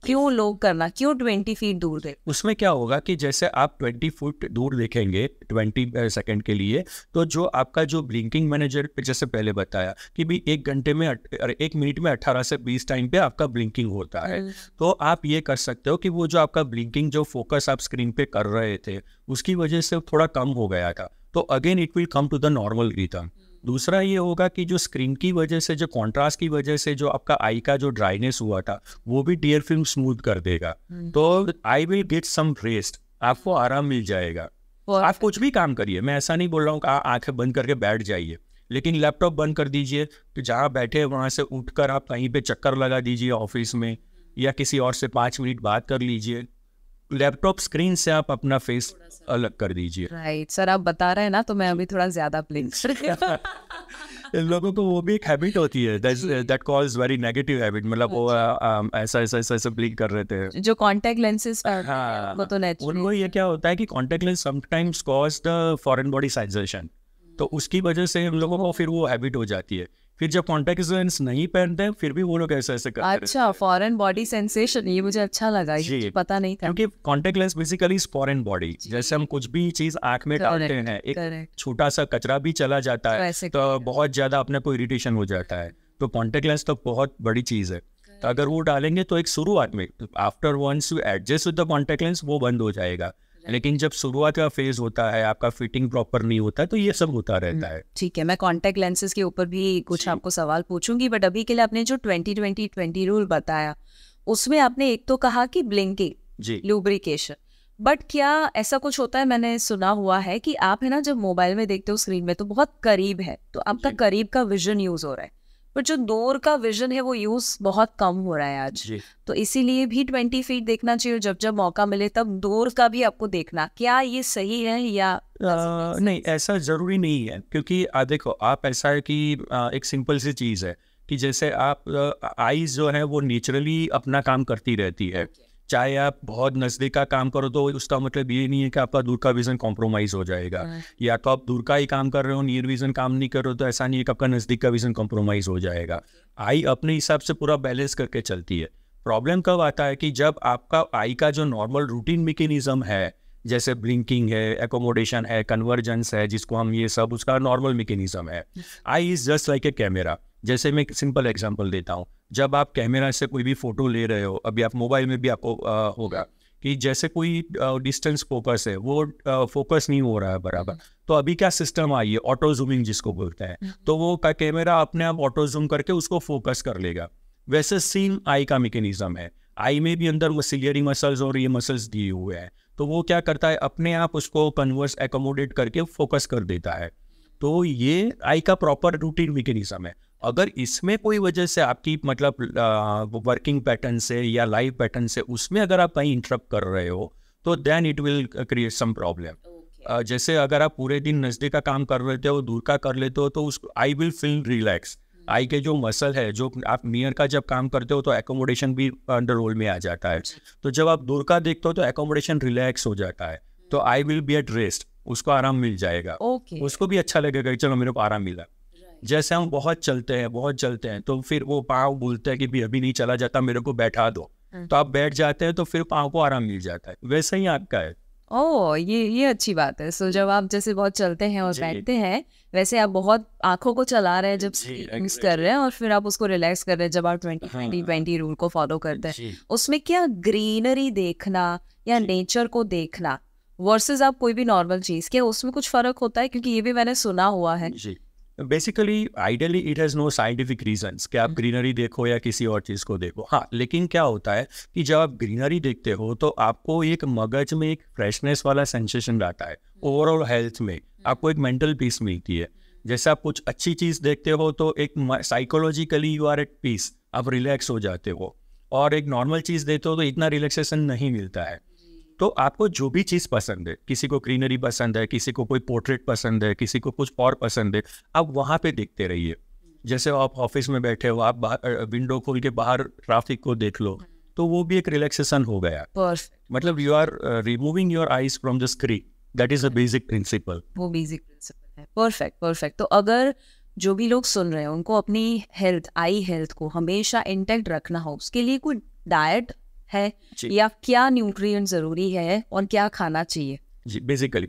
[SPEAKER 2] क्यों लोग करना क्यों ट्वेंटी फीट दूर दे
[SPEAKER 1] उसमें क्या होगा कि जैसे आप ट्वेंटी फुट दूर देखेंगे ट्वेंटी सेकंड के लिए तो जो आपका जो ब्लिंकिंग मैनेजर पे जैसे पहले बताया कि भी एक घंटे में अरे एक मिनट में अट्ठारह से बीस टाइम पे आपका ब्लिंकिंग होता है हम्म। तो आप ये कर सकते हो कि वो जो आपका ब्लिंकिंग जो फोकस आप स्क्रीन पे कर रहे थे उसकी वजह से थोड़ा कम हो गया था तो again it will come to the normal return दूसरा ये होगा कि जो स्क्रीन की वजह से जो कॉन्ट्रास्ट की वजह से जो आपका आई का जो ड्राइनेस हुआ था वो भी डियर फिल्म स्मूथ कर देगा हम्म। तो आई विल गेट सम रेस्ट आपको आराम मिल जाएगा आप कुछ भी काम करिए मैं ऐसा नहीं बोल रहा हूँ आंखें बंद करके बैठ जाइए लेकिन लैपटॉप बंद कर दीजिए तो जहाँ बैठे वहाँ से उठकर आप कहीं पे चक्कर लगा दीजिए ऑफिस में या किसी और से पाँच मिनट बात कर लीजिए लैपटॉप स्क्रीन से आप अपना फेस अलग कर दीजिए
[SPEAKER 2] राइट सर आप बता रहे हैं ना तो मैं अभी थोड़ा ज्यादा
[SPEAKER 1] इन लोगों को वो भी एक हैबिट होती है that calls very negative habit मतलब वो ऐसा ऐसा ऐसा ऐसा ब्लिंक कर रहे थे
[SPEAKER 2] जो कांटेक्ट लेंसेज पर वो तो नेचुरल उनको ये क्या होता है कि
[SPEAKER 1] contact lens sometimes cause the foreign body sensation तो उसकी वजह से हम लोगों को फिर वो हैबिट हो जाती है फिर जब कॉन्टेक्ट लेंस नहीं पहनते फिर भी वो लोग ऐसे ऐसे करते अच्छा
[SPEAKER 2] फॉरेन बॉडी सेंसेशन ये मुझे अच्छा लगा ये पता नहीं था क्योंकि
[SPEAKER 1] contact lens basically is foreign body जैसे हम कुछ भी चीज आंख में डालते हैं एक छोटा सा कचरा भी चला जाता है तो, तो बहुत ज्यादा अपने को इरिटेशन हो जाता है तो कॉन्टेक्ट लेंस तो बहुत बड़ी चीज है तो अगर वो डालेंगे तो एक शुरुआत में after once you adjust with the contact lens वो बंद हो जाएगा लेकिन जब शुरुआत का फेज होता है आपका फिटिंग प्रॉपर नहीं होता तो ये सब होता हम्म, रहता है
[SPEAKER 2] ठीक है मैं कॉन्टेक्ट लेंसेज के ऊपर भी कुछ आपको सवाल पूछूंगी बट अभी के लिए आपने जो ट्वेंटी ट्वेंटी ट्वेंटी रूल बताया उसमें आपने एक तो कहा कि ब्लिंकिंग जी लुब्रिकेशन बट क्या ऐसा कुछ होता है मैंने सुना हुआ है कि आप है ना जब मोबाइल में देखते हो स्क्रीन में तो बहुत करीब है तो आपका करीब का विजन यूज हो रहा है बट जो दूर का विजन है वो यूज बहुत कम हो रहा है आज तो इसीलिए भी ट्वेंटी फीट देखना चाहिए जब जब मौका मिले तब दूर का भी आपको देखना क्या ये सही है या आ,
[SPEAKER 1] नहीं ऐसा जरूरी नहीं है क्योंकि आ, देखो आप ऐसा है कि आ, एक सिंपल सी चीज है कि जैसे आप आईज जो है वो नेचुरली अपना काम करती रहती है okay. चाहे आप बहुत नज़दीक का काम करो तो उसका मतलब ये नहीं है कि आपका दूर का विजन कॉम्प्रोमाइज़ हो जाएगा या तो आप दूर का ही काम कर रहे हो नियर विजन काम नहीं कर रहे हो तो ऐसा नहीं है कि आपका नज़दीक का विजन कॉम्प्रोमाइज़ हो जाएगा आई अपने हिसाब से पूरा बैलेंस करके चलती है प्रॉब्लम कब आता है कि जब आपका आई का जो नॉर्मल रूटीन मेकेनिज्म है जैसे ब्लिंकिंग है एकोमोडेशन है कन्वर्जेंस है जिसको हम ये सब उसका नॉर्मल मेकेनिज्म है eye is just like a camera जैसे मैं एक सिंपल एग्जाम्पल देता हूँ जब आप कैमरा से कोई भी फोटो ले रहे हो अभी आप मोबाइल में भी आपको होगा कि जैसे कोई डिस्टेंस फोकस है वो फोकस नहीं हो रहा है बराबर तो अभी क्या सिस्टम आई है ऑटो जूमिंग जिसको बोलते हैं हम्म। तो वो का कैमरा अपने आप ऑटो जूम करके उसको फोकस कर लेगा वैसे सेम आई का मेकेनिज्म है आई में भी अंदर सिलियरी मसल्स और ये मसल्स दिए हुए हैं तो वो क्या करता है अपने आप उसको कन्वर्स एकोमोडेट करके फोकस कर देता है तो ये आई का प्रॉपर रूटीन मेकेनिज्म है अगर इसमें कोई वजह से आपकी मतलब वर्किंग पैटर्न से या लाइफ पैटर्न से उसमें अगर आप कहीं इंटरप्ट कर रहे हो तो then it will create some problem जैसे अगर आप पूरे दिन नज़दीक का काम कर लेते हो दूर का कर लेते हो तो उस eye will feel relax eye के जो मसल है जो आप नियर का जब काम करते हो तो एकोमोडेशन भी अंडर रोल में आ जाता है तो जब आप दूर का देखते हो तो एकोमोडेशन रिलैक्स हो जाता है तो आई विल बी एट रेस्ट उसको आराम मिल जाएगा okay. उसको भी अच्छा लगेगा चलो मेरे को आराम मिला जैसे हम बहुत चलते हैं बहुत चलते हैं तो फिर वो पाँव बोलते हैं कि भी अभी नहीं चला जाता मेरे को बैठा दो हाँ। तो आप बैठ जाते हैं तो फिर पाँव को आराम मिल जाता है वैसे ही आपका है
[SPEAKER 2] ओ ये ये अच्छी बात है सो जब आप जैसे बहुत चलते हैं और बैठते हैं वैसे आप बहुत आंखों को चला रहे हैं जब यूज कर रहे हैं और फिर आप उसको रिलैक्स कर रहे हैं जब आप ट्वेंटी हाँ। ट्वेंटी ट्वेंटी रूल को फॉलो करते हैं उसमें क्या ग्रीनरी देखना या नेचर को देखना वर्सेस आप कोई भी नॉर्मल चीज क्या उसमें कुछ फर्क होता है क्योंकि ये भी मैंने सुना हुआ है
[SPEAKER 1] basically ideally it has no scientific reasons कि आप ग्रीनरी hmm. देखो या किसी और चीज़ को देखो हाँ लेकिन क्या होता है कि जब आप ग्रीनरी देखते हो तो आपको एक मगज में एक फ्रेशनेस वाला सेंसेशन रहता है ओवरऑल hmm. हेल्थ में hmm. आपको एक मेंटल पीस मिलती है जैसे आप कुछ अच्छी चीज़ देखते हो तो एक psychologically you are at peace आप रिलैक्स हो जाते हो और एक नॉर्मल चीज़ देते हो तो इतना रिलैक्सेशन नहीं मिलता है तो आपको जो भी चीज़ पसंद है किसी को ग्रीनरी पसंद है किसी को कोई पोर्ट्रेट पसंद है किसी को कुछ और पसंद है आप वहां पे देखते रहिए जैसे आप ऑफिस में बैठे हो आप विंडो खोल के बाहर ट्रैफिक को देख लो तो वो भी एक रिलैक्सेशन हो गया मतलब you are removing your eyes from the screen that is a basic principle
[SPEAKER 2] वो बेसिक प्रिंसिपल है परफेक्ट परफेक्ट तो अगर जो भी लोग सुन रहे हैं उनको अपनी हेल्थ आई हेल्थ को हमेशा इंटेक्ट रखना हो उसके लिए कोई डाइट है या क्या न्यूट्रिएंट जरूरी है और क्या खाना चाहिए
[SPEAKER 1] जी बेसिकली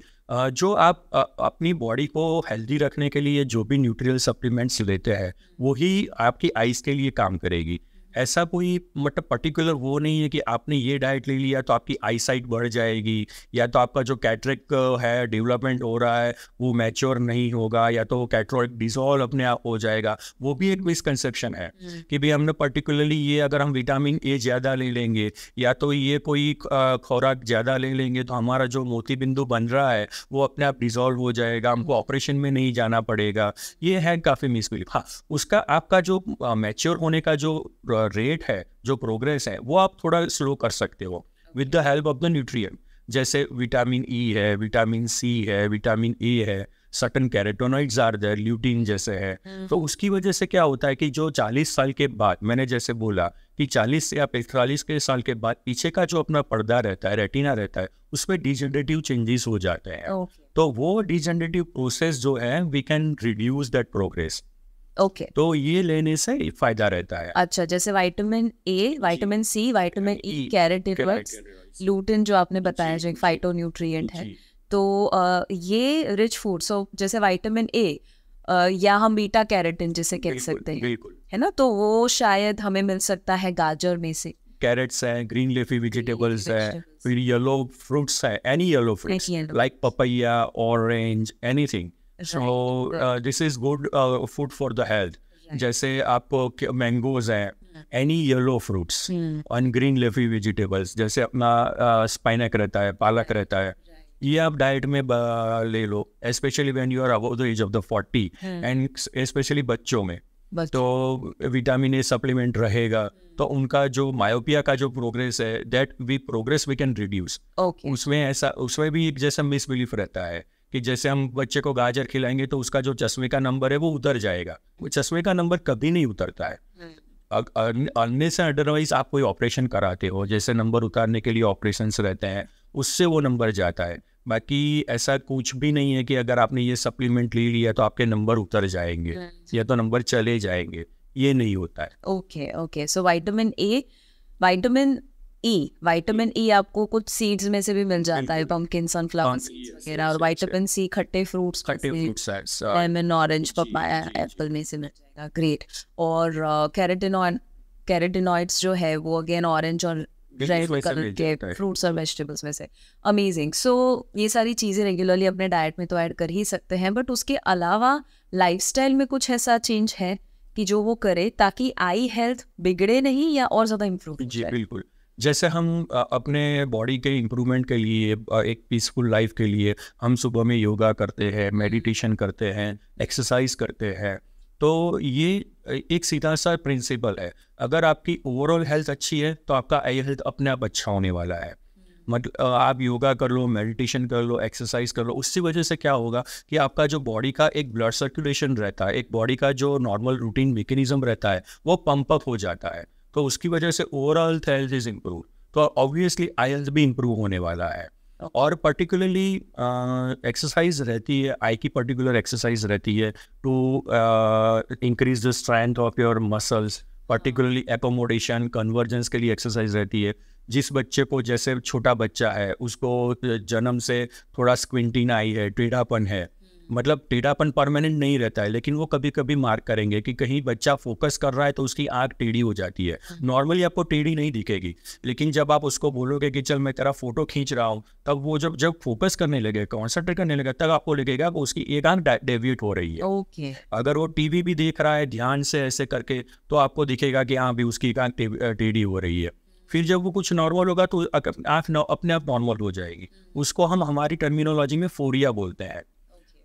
[SPEAKER 1] जो आप अपनी बॉडी को हेल्दी रखने के लिए जो भी न्यूट्रियल सप्लीमेंट्स लेते हैं वही आपकी आइज़ के लिए काम करेगी ऐसा कोई मतलब पर्टिकुलर वो नहीं है कि आपने ये डाइट ले लिया तो आपकी आईसाइट बढ़ जाएगी या तो आपका जो कैटरिक है डेवलपमेंट हो रहा है वो मैच्योर नहीं होगा या तो वो कैटरॉइक डिजॉल्व अपने आप हो जाएगा वो भी एक मिसकनसेप्शन है हम्म। कि भाई हमने पर्टिकुलरली ये अगर हम विटामिन ए ज़्यादा ले लेंगे या तो ये कोई खुराक ज़्यादा ले लेंगे तो हमारा जो मोती बिंदु बन रहा है वो अपने आप डिजॉल्व हो जाएगा हमको ऑपरेशन हम्म। में नहीं जाना पड़ेगा ये है काफ़ी मिसबिलीफ हाँ उसका आपका जो मैच्योर होने का जो रेट है जो प्रोग्रेस है वो आप थोड़ा स्लो कर सकते हो with the help of the nutrient जैसे विटामिन ई e है विटामिन सी है विटामिन ए है certain carotenoids are there lutein जैसे है हम्म। तो उसकी वजह से क्या होता है कि जो 40 साल के बाद मैंने जैसे बोला कि 40 से या पैंतालीस के साल के बाद पीछे का जो अपना पर्दा रहता है रेटिना रहता है उसमें डिजेनरेटिव चेंजेस हो जाते हैं okay. तो वो डिजेनरेटिव प्रोसेस जो है we can reduce that progress okay तो ये लेने से फायदा रहता
[SPEAKER 2] है अच्छा जैसे vitamin A vitamin C vitamin E carotenoids lutein जो आपने बताया जो फाइटो न्यूट्रिएंट है तो ये रिच फूड सो जैसे विटामिन ए या हम बीटा कैरेटिन जिसे कह सकते हैं है ना तो वो शायद हमें मिल सकता है गाजर में से
[SPEAKER 1] कैरेट्स है ग्रीन लेफी वेजिटेबल्स है फिर येलो फ्रूट्स है any yellow fruits like papaya orange anything so this is good food for the health जैसे आप मैंगोज हैं any yellow fruits on green leafy vegetables जैसे अपना स्पाइनक रहता है पालक रहता है ये आप डाइट में ले लो specially when you are about the age of the forty and specially बच्चों में तो विटामिन ए सप्लीमेंट रहेगा hmm. तो उनका जो मायोपिया का जो प्रोग्रेस है that we progress we can reduce उसमें ऐसा उसमें भी जैसा मिसबिलीफ रहता है कि जैसे हम बच्चे को गाजर खिलाएंगे तो उसका जो चश्मे का नंबर है वो उतर जाएगा वो चश्मे का नंबर कभी नहीं उतरता है हम्म। अन्य से अदरवाइज आप कोई ऑपरेशन कराते हो जैसे नंबर उतारने के लिए ऑपरेशन रहते हैं उससे वो नंबर जाता है बाकी ऐसा कुछ भी नहीं है कि अगर आपने ये सप्लीमेंट ले लिया तो आपके नंबर उतर जाएंगे हम्म। या तो नंबर चले जाएंगे ये नहीं होता है
[SPEAKER 2] okay okay so vitamin A vitamin E vitamin E आपको कुछ सीड्स में से भी मिल जाता है पंकिन सनफ्लावर हाँ, वगैरह और वाइटामिन सी खट्टे fruits lemon orange papaya apple में से मिल जाएगा ग्रेट और कैरेटिनॉन uh, कैरेटिनॉइड्स जो है वो अगेन ऑरेंज और रेड कलर के फ्रूट्स और वेजिटेबल्स में से अमेजिंग सो ये सारी चीज़ें रेगुलरली अपने डाइट में तो ऐड कर ही सकते हैं बट उसके अलावा लाइफस्टाइल में कुछ ऐसा चेंज है कि जो वो करे ताकि आई हेल्थ बिगड़े नहीं या और ज़्यादा इम्प्रूव जी
[SPEAKER 1] बिल्कुल जैसे हम अपने बॉडी के इम्प्रूवमेंट के लिए एक पीसफुल लाइफ के लिए हम सुबह में योगा करते हैं मेडिटेशन करते हैं एक्सरसाइज करते हैं तो ये एक सीधा सा प्रिंसिपल है अगर आपकी ओवरऑल हेल्थ अच्छी है तो आपका आई हेल्थ अपने आप अच्छा होने वाला है मतलब आप योगा कर लो मेडिटेशन कर लो एक्सरसाइज कर लो उसकी वजह से क्या होगा कि आपका जो बॉडी का एक ब्लड सर्कुलेशन रहता है एक बॉडी का जो नॉर्मल रूटीन मेकेनिज्म रहता है वो पंप अप हो जाता है तो उसकी वजह से ओवरऑल हेल्थ इज इम्प्रूव तो ऑब्वियसली आई भी इम्प्रूव होने वाला है और पर्टिकुलरली एक्सरसाइज रहती है आई की पर्टिकुलर एक्सरसाइज रहती है to increase the strength of your muscles particularly accommodation convergence के लिए एक्सरसाइज रहती है जिस बच्चे को जैसे छोटा बच्चा है उसको जन्म से थोड़ा स्क्विंटीन आई है टेढ़ापन है मतलब टेढ़ापन परमानेंट नहीं रहता है लेकिन वो कभी कभी मार्क करेंगे कि कहीं बच्चा फोकस कर रहा है तो उसकी आँख टेढ़ी हो जाती है नॉर्मली हाँ। आपको टेढ़ी नहीं दिखेगी लेकिन जब आप उसको बोलोगे कि चल मैं तेरा फोटो खींच रहा हूँ तब वो जब जब फोकस करने लगे कॉन्सेंट्रेट करने लगे तब आपको लगेगा कि उसकी एक आँख डेव्यूट हो रही है ओके अगर वो टीवी भी देख रहा है ध्यान से ऐसे करके तो आपको दिखेगा कि हाँ भी उसकी एक आँख टेढ़ी हो रही है फिर जब वो कुछ नॉर्मल होगा तो आँख अपने आप नॉर्मल हो जाएगी हम्म। उसको हम हमारी टर्मिनोलॉजी में फोरिया बोलते हैं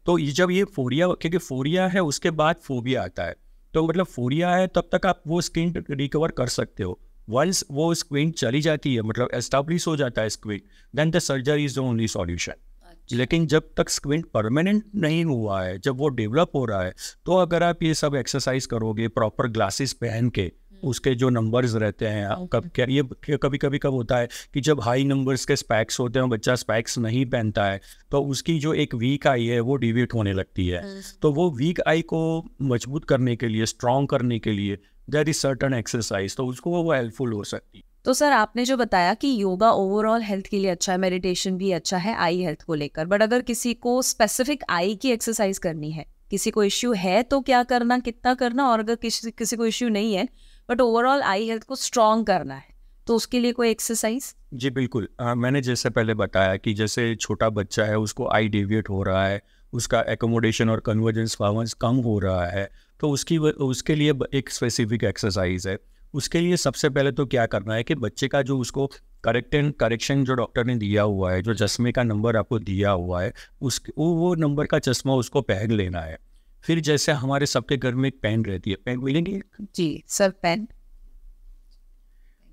[SPEAKER 1] तो जब ये फोरिया क्योंकि फोरिया है उसके बाद फोबिया आता है तो मतलब फोरिया है तब तक आप वो स्क्रीन रिकवर कर सकते हो वंस वो स्क्रीन चली जाती है मतलब एस्टाब्लिश हो जाता है screen then the surgery is the only solution लेकिन जब तक स्क्रीन परमानेंट नहीं हुआ है जब वो डेवलप हो रहा है तो अगर आप ये सब एक्सरसाइज करोगे प्रॉपर ग्लासेस पहन के उसके जो नंबर्स रहते हैं कब क्या ये कभी कभी कब होता है कि जब हाई नंबर्स के स्पैक्स होते हैं बच्चा स्पैक्स नहीं पहनता है तो उसकी जो एक वीक आई है वो डिवेट होने लगती है hmm. तो वो वीक आई को मजबूत करने के लिए स्ट्रॉन्ग करने के लिए देर इज सर्टन एक्सरसाइज तो उसको वो हेल्पफुल हो सकती है
[SPEAKER 2] तो सर आपने जो बताया कि योगा ओवरऑल हेल्थ के लिए अच्छा है मेडिटेशन भी अच्छा है आई हेल्थ को लेकर बट अगर किसी को स्पेसिफिक आई की एक्सरसाइज करनी है किसी को इश्यू है तो क्या करना कितना करना और अगर किसी किसी को इश्यू नहीं है बट ओवरऑल आई हेल्थ को स्ट्रॉन्ग करना है तो उसके लिए कोई एक्सरसाइज
[SPEAKER 1] जी बिल्कुल आ, मैंने जैसे पहले बताया कि जैसे छोटा बच्चा है उसको आई डेविएट हो रहा है उसका एकोमोडेशन और कन्वर्जेंस पावर्स कम हो रहा है तो उसकी उसके लिए एक स्पेसिफिक एक्सरसाइज है उसके लिए सबसे पहले तो क्या करना है कि बच्चे का जो उसको करेक्ट एंड करेक्शन जो डॉक्टर ने दिया हुआ है जो चश्मे का नंबर आपको दिया हुआ है उस वो नंबर का चश्मा उसको पहन लेना है फिर जैसे हमारे सबके घर में एक पेन रहती है पेन मिलेंगी
[SPEAKER 2] जी सर पेन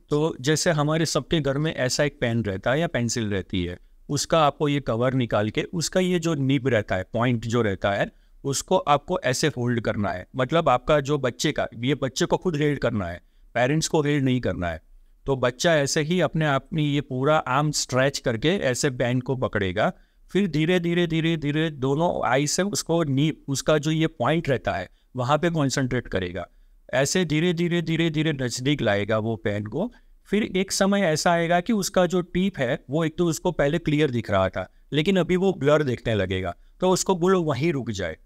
[SPEAKER 1] तो जैसे हमारे सबके घर में ऐसा एक पेन रहता है या पेंसिल रहती है उसका आपको ये कवर निकाल के उसका ये जो निब रहता है पॉइंट जो रहता है उसको आपको ऐसे होल्ड करना है मतलब आपका जो बच्चे का ये बच्चे को खुद रेड करना है पेरेंट्स को रेड नहीं करना है तो बच्चा ऐसे ही अपने आप में ये पूरा आर्म स्ट्रेच करके ऐसे पेन को पकड़ेगा फिर धीरे धीरे धीरे धीरे दोनों आई से उसको नी उसका जो ये पॉइंट रहता है वहाँ पे कॉन्सेंट्रेट करेगा ऐसे धीरे धीरे धीरे धीरे नज़दीक लाएगा वो पेन को फिर एक समय ऐसा आएगा कि उसका जो टीप है वो एक तो उसको पहले क्लियर दिख रहा था लेकिन अभी वो ब्लर दिखने लगेगा तो उसको बोलो वहीं रुक जाए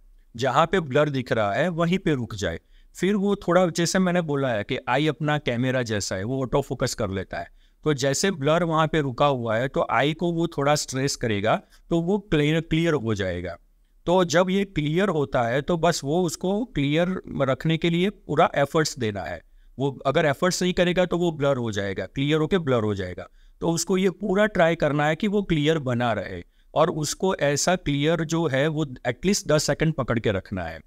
[SPEAKER 1] जहाँ पे ब्लर दिख रहा है वहीं पे रुक जाए फिर वो थोड़ा जैसे मैंने बोला है कि आई अपना कैमरा जैसा है वो ऑटो फोकस कर लेता है तो जैसे ब्लर वहाँ पे रुका हुआ है तो आई को वो थोड़ा स्ट्रेस करेगा तो वो क्लियर क्लियर हो जाएगा तो जब ये क्लियर होता है तो बस वो उसको क्लियर रखने के लिए पूरा एफर्ट्स देना है वो अगर एफर्ट्स नहीं करेगा तो वो ब्लर हो जाएगा क्लियर होके ब्लर हो जाएगा तो उसको ये पूरा ट्राई करना है कि वो क्लियर बना रहे और उसको ऐसा क्लियर जो है वो एटलीस्ट दस सेकेंड पकड़ के रखना है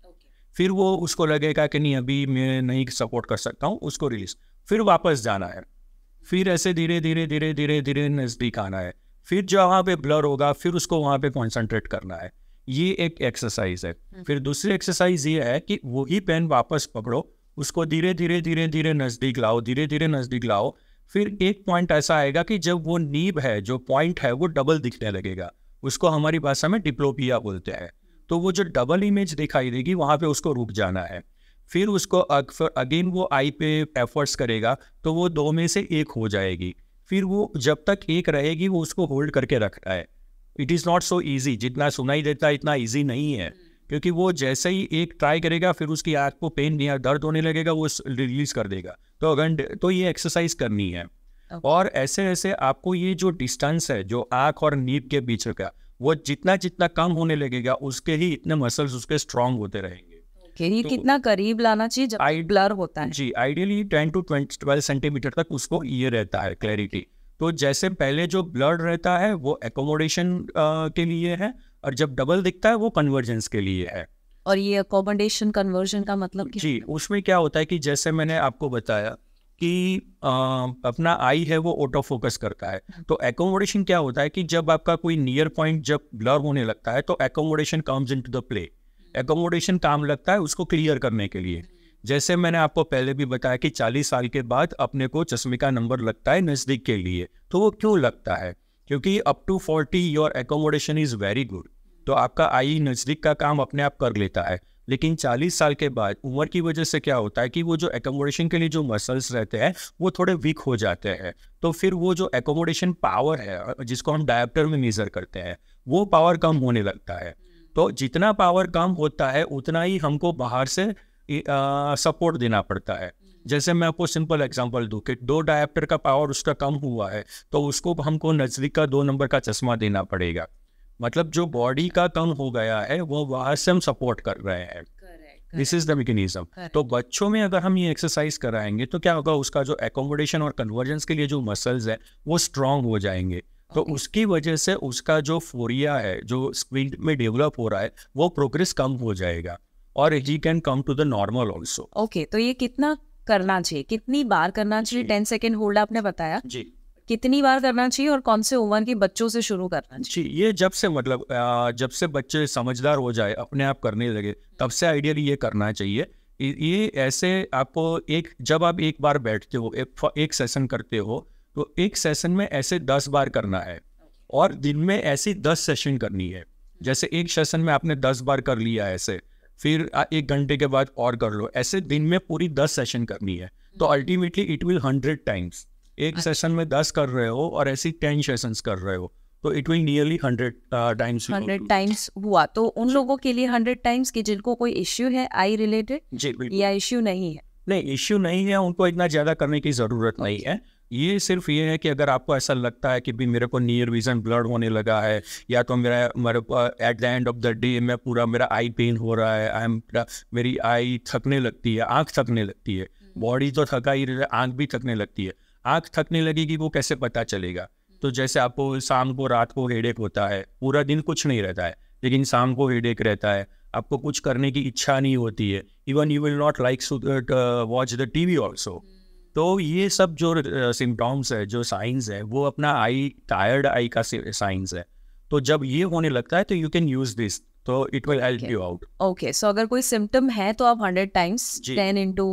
[SPEAKER 1] फिर वो उसको लगेगा कि नहीं अभी मैं नहीं सपोर्ट कर सकता हूँ उसको रिलीज फिर वापस जाना है फिर ऐसे धीरे धीरे धीरे धीरे धीरे नज़दीक आना है फिर जो वहाँ पे ब्लर होगा फिर उसको वहाँ पे कॉन्सेंट्रेट करना है ये एक एक्सरसाइज है हम्म। फिर दूसरी एक्सरसाइज ये है कि वही पेन वापस पकड़ो उसको धीरे धीरे धीरे धीरे नज़दीक लाओ धीरे धीरे नज़दीक लाओ फिर एक पॉइंट ऐसा आएगा कि जब वो नीब है जो पॉइंट है वो डबल दिखने लगेगा उसको हमारी भाषा में डिप्लोपिया बोलते हैं तो वो जो डबल इमेज दिखाई देगी वहाँ पे उसको रुक जाना है फिर उसको अगेन वो आई पे एफर्ट्स करेगा तो वो दो में से एक हो जाएगी फिर वो जब तक एक रहेगी वो उसको होल्ड करके रखता है it is not so easy जितना सुनाई देता है इतना ईजी नहीं है क्योंकि वो जैसे ही एक ट्राई करेगा फिर उसकी आँख को पेन नहीं दर्द होने लगेगा वो रिलीज कर देगा तो अगर तो ये एक्सरसाइज करनी है okay. और ऐसे ऐसे आपको ये जो डिस्टेंस है जो आँख और नींद के बीच का वो जितना जितना कम होने लगेगा उसके ही इतने मसल्स उसके स्ट्रांग होते रहेंगे
[SPEAKER 2] ओके ये तो, कितना करीब लाना चाहिए जब आई ब्लर होता है
[SPEAKER 1] जी ideally ten to twelve centimetre तक उसको ये रहता है क्लैरिटी तो जैसे पहले जो ब्लड रहता है वो एकोमोडेशन के लिए है और जब डबल दिखता है वो कन्वर्जेंस के लिए है
[SPEAKER 2] और ये अकोमोडेशन कन्वर्जन का मतलब क्या
[SPEAKER 1] जी उसमें क्या होता है कि जैसे मैंने आपको बताया कि आ, अपना आई है वो ऑटो फोकस करता है हम्म। तो एकोमोडेशन क्या होता है कि जब आपका कोई नियर पॉइंट जब ब्लर होने लगता है तो accommodation comes into the play accommodation काम लगता है उसको क्लियर करने के लिए जैसे मैंने आपको पहले भी बताया कि चालीस साल के बाद अपने को चश्मे का नंबर लगता है नज़दीक के लिए तो वो क्यों लगता है क्योंकि up to forty your accommodation is very good तो आपका आई e नज़दीक का काम अपने आप कर लेता है लेकिन 40 साल के बाद उम्र की वजह से क्या होता है कि वो जो एकोमोडेशन के लिए जो मसल्स रहते हैं वो थोड़े वीक हो जाते हैं तो फिर वो जो एकोमोडेशन पावर है जिसको हम डायप्टर में मेज़र करते हैं वो पावर कम होने लगता है तो जितना पावर कम होता है उतना ही हमको बाहर से सपोर्ट देना पड़ता है जैसे मैं आपको सिंपल एग्जांपल दूं कि दो डायप्टर का पावर उसका कम हुआ है तो उसको हमको नज़दीक का दो नंबर का चश्मा देना पड़ेगा मतलब जो बॉडी का कम हो गया है वो बाहर से हम सपोर्ट कर रहे हैं दिस इज द मेकेनिज्म तो बच्चों में अगर हम ये एक्सरसाइज कराएंगे तो क्या होगा उसका जो एकोमोडेशन और कन्वर्जेंस के लिए जो मसल्स है वो स्ट्रांग हो जाएंगे तो उसकी वजह से उसका जो फोरिया है जो स्क्विंट में डेवलप हो रहा है वो प्रोग्रेस कम हो जाएगा और he can come to the normal also
[SPEAKER 2] okay तो ये कितना करना चाहिए कितनी बार करना चाहिए टेन सेकेंड होल्ड आपने बताया जी कितनी बार करना चाहिए और कौन से उम्र के बच्चों से शुरू करना
[SPEAKER 1] चाहिए ये जब से मतलब जब से बच्चे समझदार हो जाए अपने आप करने लगे तब से आइडियली ये करना चाहिए ये ऐसे आपको एक जब आप एक बार बैठते हो एक, एक सेशन करते हो तो एक सेशन में ऐसे दस बार करना है और दिन में ऐसी दस सेशन करनी है जैसे एक सेशन में आपने दस बार कर लिया ऐसे फिर एक घंटे के बाद और कर लो ऐसे दिन में पूरी दस सेशन करनी है तो ultimately it will hundred times एक सेशन अच्छा। में दस कर रहे हो और ऐसी टेन सेशन कर रहे हो तो it will nearly hundred times hundred
[SPEAKER 2] times हुआ तो उन लोगों के लिए हंड्रेड टाइम्स की जिनको कोई इश्यू है आई रिलेटेड या इश्यू नहीं है
[SPEAKER 1] नहीं इश्यू नहीं है उनको इतना ज्यादा करने की जरूरत नहीं है ये सिर्फ ये है कि अगर आपको ऐसा लगता है कि भी मेरे को नियर विजन ब्लड होने लगा है या तो मेरा मेरे at the end of the day मैं पूरा मेरा आई पेन हो रहा है आई एम मेरी आई थकने लगती है आँख थकने लगती है बॉडी हम्म। तो थका ही आँख भी थकने लगती है आँख थकने लगेगी वो कैसे पता चलेगा हम्म। तो जैसे आपको शाम को रात को हेडेक होता है पूरा दिन कुछ नहीं रहता है लेकिन शाम को हेडेक रहता है आपको कुछ करने की इच्छा नहीं होती है even you will not like watch the T V also तो ये सब जो सिम्टॉम्स है जो साइंस है वो अपना आई टायर्ड आई का साइंस है तो जब ये होने लगता है तो यू कैन यूज दिस तो it will help you out
[SPEAKER 2] okay so अगर कोई सिम्टम है तो आप hundred times ten into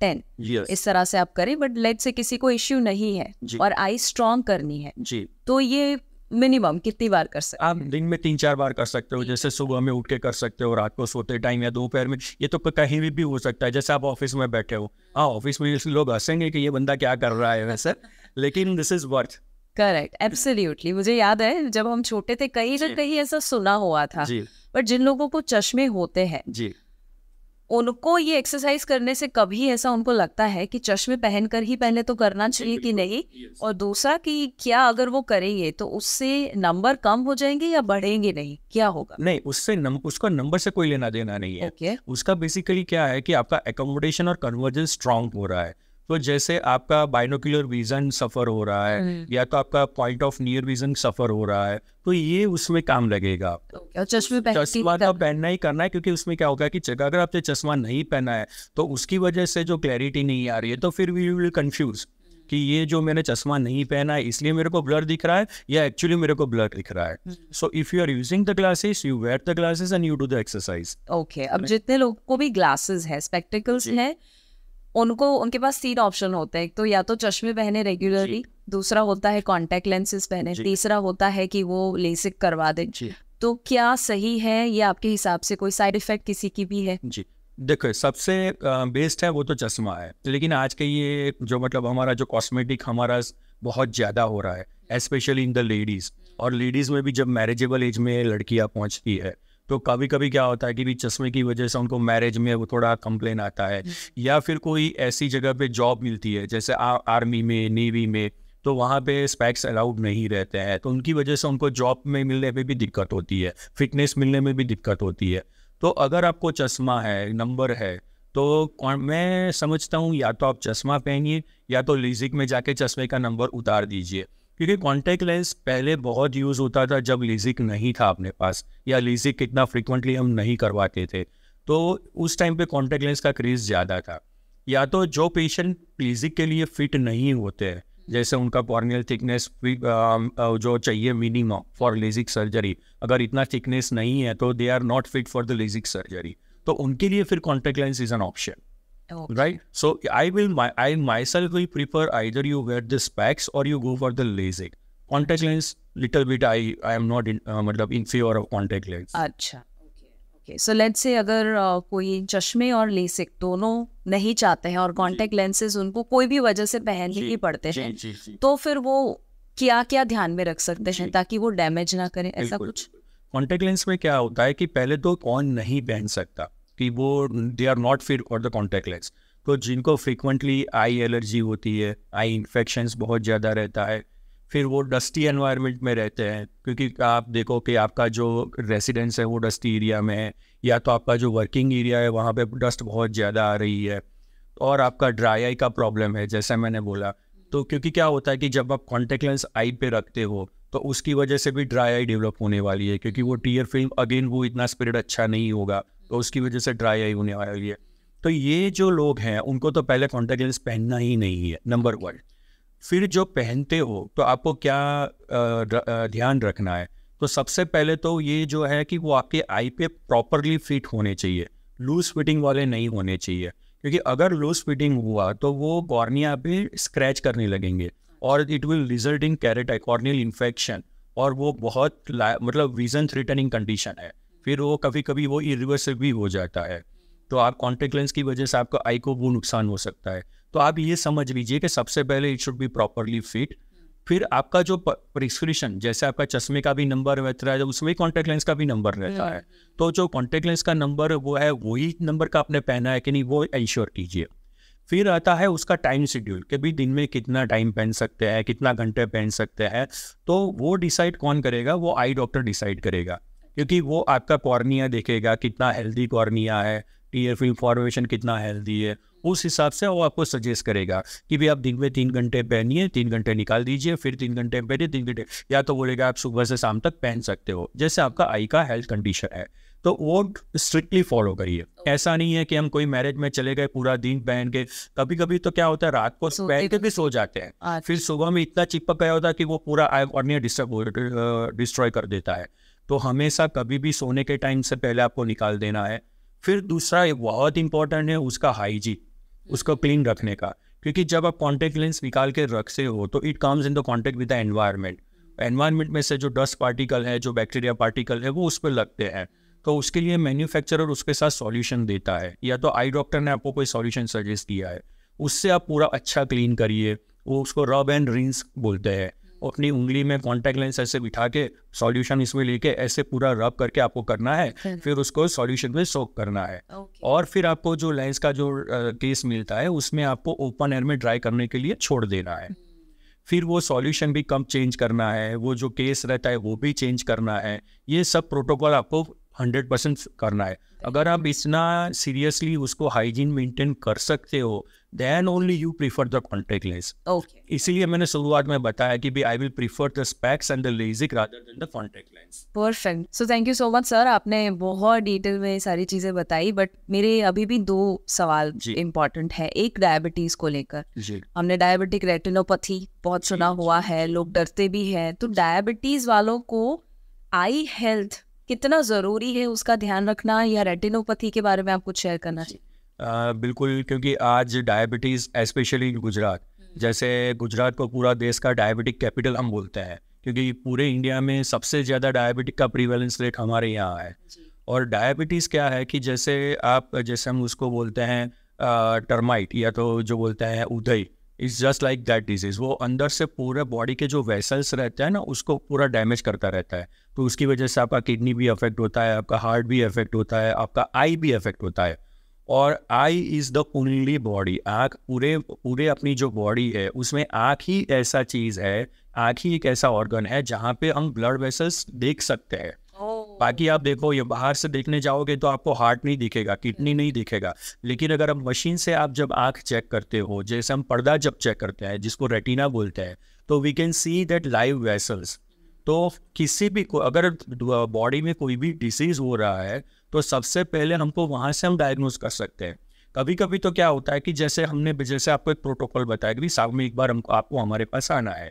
[SPEAKER 2] ten इस तरह से आप करें बट लेट से किसी को इश्यू नहीं है जी. और आई स्ट्रॉन्ग करनी है जी तो ये मिनिमम कितनी बार कर सकते
[SPEAKER 1] आप दिन में तीन चार बार कर सकते हो जैसे सुबह में उठ के कर सकते हो रात को सोते टाइम या दोपहर में ये तो कहीं भी, भी हो सकता है जैसे आप ऑफिस में बैठे हो हाँ ऑफिस में लोग हंसेंगे कि ये बंदा क्या कर रहा है वैसे लेकिन this is worth
[SPEAKER 2] correct absolutely मुझे याद है जब हम छोटे थे कहीं ना कहीं ऐसा सुना हुआ था बट जिन लोगों को चश्मे होते हैं जी उनको ये एक्सरसाइज करने से कभी ऐसा उनको लगता है कि चश्मे पहनकर ही पहले तो करना चाहिए कि नहीं और दूसरा कि क्या अगर वो करेंगे तो उससे नंबर कम हो जाएंगे या बढ़ेंगे नहीं क्या होगा
[SPEAKER 1] नहीं उससे नम, उसका नंबर से कोई लेना देना नहीं है okay. उसका बेसिकली क्या है कि आपका एकोमोडेशन और कन्वर्जन स्ट्रांग हो रहा है तो जैसे आपका बाइनोकुलर विजन सफ़र हो रहा है हम्म। या तो आपका point of near vision suffer हो रहा है तो ये उसमें काम लगेगा
[SPEAKER 2] चश्मा
[SPEAKER 1] तो पहनना ही करना है क्योंकि उसमें क्या होगा कि अगर आपने चश्मा नहीं पहना है तो उसकी वजह से जो क्लैरिटी नहीं आ रही है तो फिर वी विल कन्फ्यूज़ कि हम्म। ये जो मैंने चश्मा नहीं पहना है इसलिए मेरे को ब्लर दिख रहा है या एक्चुअली मेरे को ब्लर दिख रहा है so if you are using the glasses you wear the glasses and you do the exercise
[SPEAKER 2] okay अब जितने लोग को भी ग्लासेस है स्पेक्टिकल्स है उनको उनके पास तीन ऑप्शन होते हैं तो या तो चश्मे पहने रेगुलरली दूसरा होता है कॉन्टेक्ट लेंसेज पहने तीसरा होता है कि वो लेसिक करवा दे तो क्या सही है ये आपके हिसाब से कोई साइड इफेक्ट किसी की भी है जी
[SPEAKER 1] देखो सबसे बेस्ट है वो तो चश्मा है लेकिन आज के ये जो मतलब हमारा जो कॉस्मेटिक हमारा बहुत ज़्यादा हो रहा है स्पेशली इन द लेडीज़ और लेडीज़ में भी जब मैरिजेबल एज में लड़कियां पहुँचती है तो कभी कभी क्या होता है कि भी चश्मे की वजह से उनको मैरिज में वो थोड़ा कंप्लेन आता है या फिर कोई ऐसी जगह पे जॉब मिलती है जैसे आ, आर्मी में नेवी में तो वहाँ पे स्पैक्स अलाउड नहीं रहते हैं तो उनकी वजह से उनको जॉब में मिलने में भी दिक्कत होती है फिटनेस मिलने में भी दिक्कत होती है तो अगर आपको चश्मा है नंबर है तो मैं समझता हूँ या तो आप चश्मा पहनिए या तो लिजिक में जाके चश्मे का नंबर उतार दीजिए क्योंकि कॉन्टेक्ट लेंस पहले बहुत यूज़ होता था जब लेजिक नहीं था अपने पास या लेजिक कितना फ्रिक्वेंटली हम नहीं करवाते थे तो उस टाइम पे कॉन्टेक्ट लेंस का क्रेज़ ज़्यादा था या तो जो पेशेंट लेजिक के लिए फिट नहीं होते हैं जैसे उनका कॉर्नियल थिकनेस जो चाहिए मिनिमम फॉर लेजिक सर्जरी अगर इतना थिकनेस नहीं है तो they are not fit for the LASIK surgery तो उनके लिए फिर contact lens is an option Okay. Right? So I will my I myself will prefer either you wear the specs or you go for the LASIK. Contact lens, little bit I I am not in uh, मतलब in favor of contact lens.
[SPEAKER 2] अच्छा सो लेट्स से अगर uh, कोई चश्मे और लेसिक दोनों नहीं चाहते हैं और कॉन्टेक्ट लेंसेज उनको कोई भी वजह से पहनने ही पड़ते हैं तो फिर वो क्या क्या ध्यान में रख सकते हैं ताकि वो डैमेज ना करें ऐसा कुछ
[SPEAKER 1] कॉन्टेक्ट लेंस में क्या होता है कि पहले तो कौन नहीं पहन सकता कि वो they are not fit for the contact lens तो जिनको फ्रिक्वेंटली आई एलर्जी होती है आई इन्फेक्शन बहुत ज़्यादा रहता है फिर वो डस्टी एनवायरनमेंट में रहते हैं क्योंकि आप देखो कि आपका जो रेसिडेंस है वो डस्टी एरिया में है या तो आपका जो वर्किंग एरिया है वहाँ पे डस्ट बहुत ज़्यादा आ रही है और आपका ड्राई आई का प्रॉब्लम है जैसे मैंने बोला तो क्योंकि क्या होता है कि जब आप कॉन्टेक्ट लेंस आई पे रखते हो तो उसकी वजह से भी ड्राई आई डेवलप होने वाली है क्योंकि वो टीयर फिल्म अगेन वो इतना स्प्रेड अच्छा नहीं होगा तो उसकी वजह से ड्राई आई होने वाली है तो ये जो लोग हैं उनको तो पहले कॉन्टैक्ट लेंस पहनना ही नहीं है नंबर वन फिर जो पहनते हो तो आपको क्या ध्यान रखना है तो सबसे पहले तो ये जो है कि वो आपके आई पे प्रॉपरली फिट होने चाहिए लूज फिटिंग वाले नहीं होने चाहिए क्योंकि अगर लूज फिटिंग हुआ तो वो कॉर्निया पे स्क्रैच करने लगेंगे और it will result in kerato corneal infection और वो बहुत मतलब विजन थ्रिटनिंग कंडीशन है फिर वो कभी कभी वो इरिवर्सिबल भी हो जाता है तो आप कॉन्टेक्ट लेंस की वजह से आपका आई को वो नुकसान हो सकता है तो आप ये समझ लीजिए कि सबसे पहले it should be properly fit फिर आपका जो प्रिस्क्रिप्शन जैसे आपका चश्मे का भी नंबर रहता है उसमें कॉन्टेक्ट लेंस का भी नंबर रहता है तो, हम्म। तो जो कॉन्टेक्ट लेंस का नंबर वो है वही नंबर का आपने पहना है कि नहीं वो इंश्योर कीजिए फिर आता है उसका टाइम शेड्यूल कि भाई दिन में कितना टाइम पहन सकते हैं कितना घंटे पहन सकते हैं तो वो डिसाइड कौन करेगा वो आई डॉक्टर डिसाइड करेगा क्योंकि वो आपका कॉर्निया देखेगा कितना हेल्दी कॉर्निया है टीयर फिल्म फॉर्मेशन कितना हेल्दी है उस हिसाब से वो आपको सजेस्ट करेगा कि भाई आप दिन में तीन घंटे पहनिए तीन घंटे निकाल दीजिए फिर तीन घंटे पहनिए तीन घंटे या तो बोलेगा आप सुबह से शाम तक पहन सकते हो जैसे आपका आई का हेल्थ कंडीशन है तो वो स्ट्रिक्टली फॉलो करिए ऐसा नहीं है कि हम कोई मैरिज में चले गए पूरा दिन पहन के कभी कभी तो क्या होता है रात को पहन के भी सो जाते हैं अच्छा। फिर सुबह में इतना चिपक गया होता है कि वो पूरा आई और डिस्टर्ब डिस्ट्रॉय कर देता है तो हमेशा कभी भी सोने के टाइम से पहले आपको निकाल देना है फिर दूसरा एक बहुत इंपॉर्टेंट है उसका हाइजीन उसको क्लीन रखने का क्योंकि जब आप कॉन्टेक्ट लेंस निकाल के रख से हो तो it comes in the contact with the environment environment में से जो डस्ट पार्टिकल है जो बैक्टीरिया पार्टिकल है वो उस पर लगते हैं तो उसके लिए मैन्युफैक्चरर उसके साथ सॉल्यूशन देता है या तो आई डॉक्टर ने आपको कोई सॉल्यूशन सजेस्ट किया है उससे आप पूरा अच्छा क्लीन करिए वो उसको रब एंड रिंस बोलते हैं अपनी उंगली में कॉन्टैक्ट लेंस ऐसे बिठा के सॉल्यूशन इसमें लेके ऐसे पूरा रब करके आपको करना है फिर उसको सॉल्यूशन में सोक करना है okay. और फिर आपको जो लेंस का जो केस मिलता है उसमें आपको ओपन एयर में ड्राई करने के लिए छोड़ देना है फिर वो सॉल्यूशन भी कम चेंज करना है वो जो केस रहता है वो भी चेंज करना है ये सब प्रोटोकॉल आपको हंड्रेड परसेंट करना है अगर आप इतना सीरियसली उसको हाइजीन मेंटेन कर सकते हो then only you prefer the contact lens okay इसीलिए मैंने शुरुआत में बताया कि I will prefer the specs and the LASIK rather than the contact lens
[SPEAKER 2] perfect so thank you so much sir आपने बहुत डिटेल में सारी चीजें बताई बट मेरे अभी भी दो सवाल इंपॉर्टेंट है एक डायबिटीज को लेकर हमने डायबिटिक रेटिनोपैथी बहुत सुना हुआ है लोग डरते भी हैं तो डायबिटीज वालों को आई हेल्थ कितना ज़रूरी है उसका ध्यान रखना या रेटिनोपैथी के बारे में आप कुछ शेयर करना
[SPEAKER 1] चाहिए बिल्कुल क्योंकि आज डायबिटीज़ स्पेशली गुजरात हम्म। जैसे गुजरात को पूरा देश का डायबिटिक कैपिटल हम बोलते हैं क्योंकि पूरे इंडिया में सबसे ज़्यादा डायबिटिक का प्रीवेलेंस रेट हमारे यहाँ है और डायबिटीज़ क्या है कि जैसे आप जैसे हम उसको बोलते हैं टर्माइट या तो जो बोलते हैं उदय is just like that disease वो अंदर से पूरे बॉडी के जो वेसल्स रहते हैं ना उसको पूरा डैमेज करता रहता है तो उसकी वजह से आपका किडनी भी अफेक्ट होता है आपका हार्ट भी अफेक्ट होता है आपका आई भी अफेक्ट होता है और eye is the only body आँख पूरे पूरे अपनी जो बॉडी है उसमें आँख ही ऐसा चीज़ है आँख ही एक ऐसा ऑर्गन है जहाँ पे हम ब्लड वेसल्स देख सकते हैं बाकी आप देखो ये बाहर से देखने जाओगे तो आपको हार्ट नहीं दिखेगा किडनी नहीं दिखेगा लेकिन अगर हम मशीन से आप जब आँख चेक करते हो जैसे हम पर्दा जब चेक करते हैं जिसको रेटिना बोलते हैं तो we can see that live vessels तो किसी भी को अगर बॉडी में कोई भी डिसीज़ हो रहा है तो सबसे पहले हमको वहाँ से हम डायग्नोज कर सकते हैं कभी कभी तो क्या होता है कि जैसे हमने जैसे आपको एक प्रोटोकॉल बताया कि साहब में एक बार हमको आपको हमारे पास आना है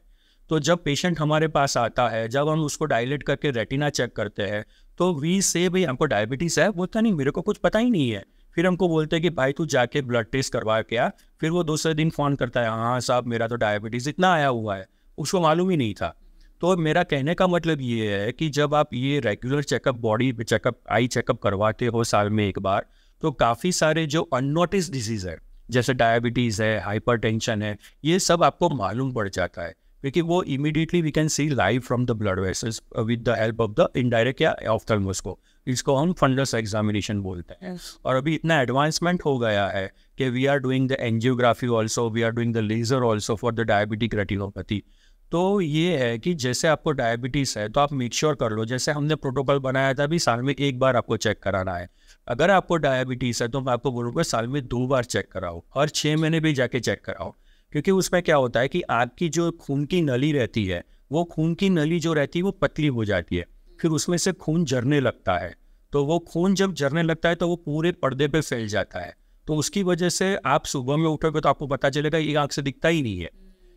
[SPEAKER 1] तो जब पेशेंट हमारे पास आता है जब हम उसको डायलेट करके रेटिना चेक करते हैं तो वी से भाई हमको डायबिटीज़ है बोलता तो नहीं मेरे को कुछ पता ही नहीं है फिर हमको बोलते हैं कि भाई तू जाके ब्लड टेस्ट करवा के आ फिर वो दूसरे दिन फ़ोन करता है हाँ साहब मेरा तो डायबिटीज़ इतना आया हुआ है उसको मालूम ही नहीं था तो मेरा कहने का मतलब ये है कि जब आप ये regular checkup body checkup eye checkup करवाते हो साल में एक बार तो काफ़ी सारे जो अननोटिस डिजीज़ है जैसे डायबिटीज़ है हाइपर है ये सब आपको मालूम पड़ जाता है क्योंकि वो immediately we can see live from the blood vessels with the help of the indirect या ऑफ्थल्मस को इसको हम फंडस एग्जामिनेशन बोलते हैं yes. और अभी इतना एडवांसमेंट हो गया है कि we are doing the angiography also we are doing the laser also for the diabetic retinopathy तो ये है कि जैसे आपको डायबिटीज़ है तो आप मेक श्योर कर लो जैसे हमने प्रोटोकॉल बनाया था अभी साल में एक बार आपको चेक कराना है अगर आपको डायबिटीज़ है तो मैं आपको बोलूँगा साल में दो बार चेक कराओ हर छः महीने भी जाके चेक कराओ क्योंकि उसमें क्या होता है कि आपकी जो खून की नली रहती है वो खून की नली जो रहती है वो पतली हो जाती है फिर उसमें से खून झरने लगता है तो वो खून जब झरने लगता है तो वो पूरे पर्दे पे फैल जाता है तो उसकी वजह से आप सुबह में उठोगे तो आपको पता चलेगा ये आँख से दिखता ही नहीं है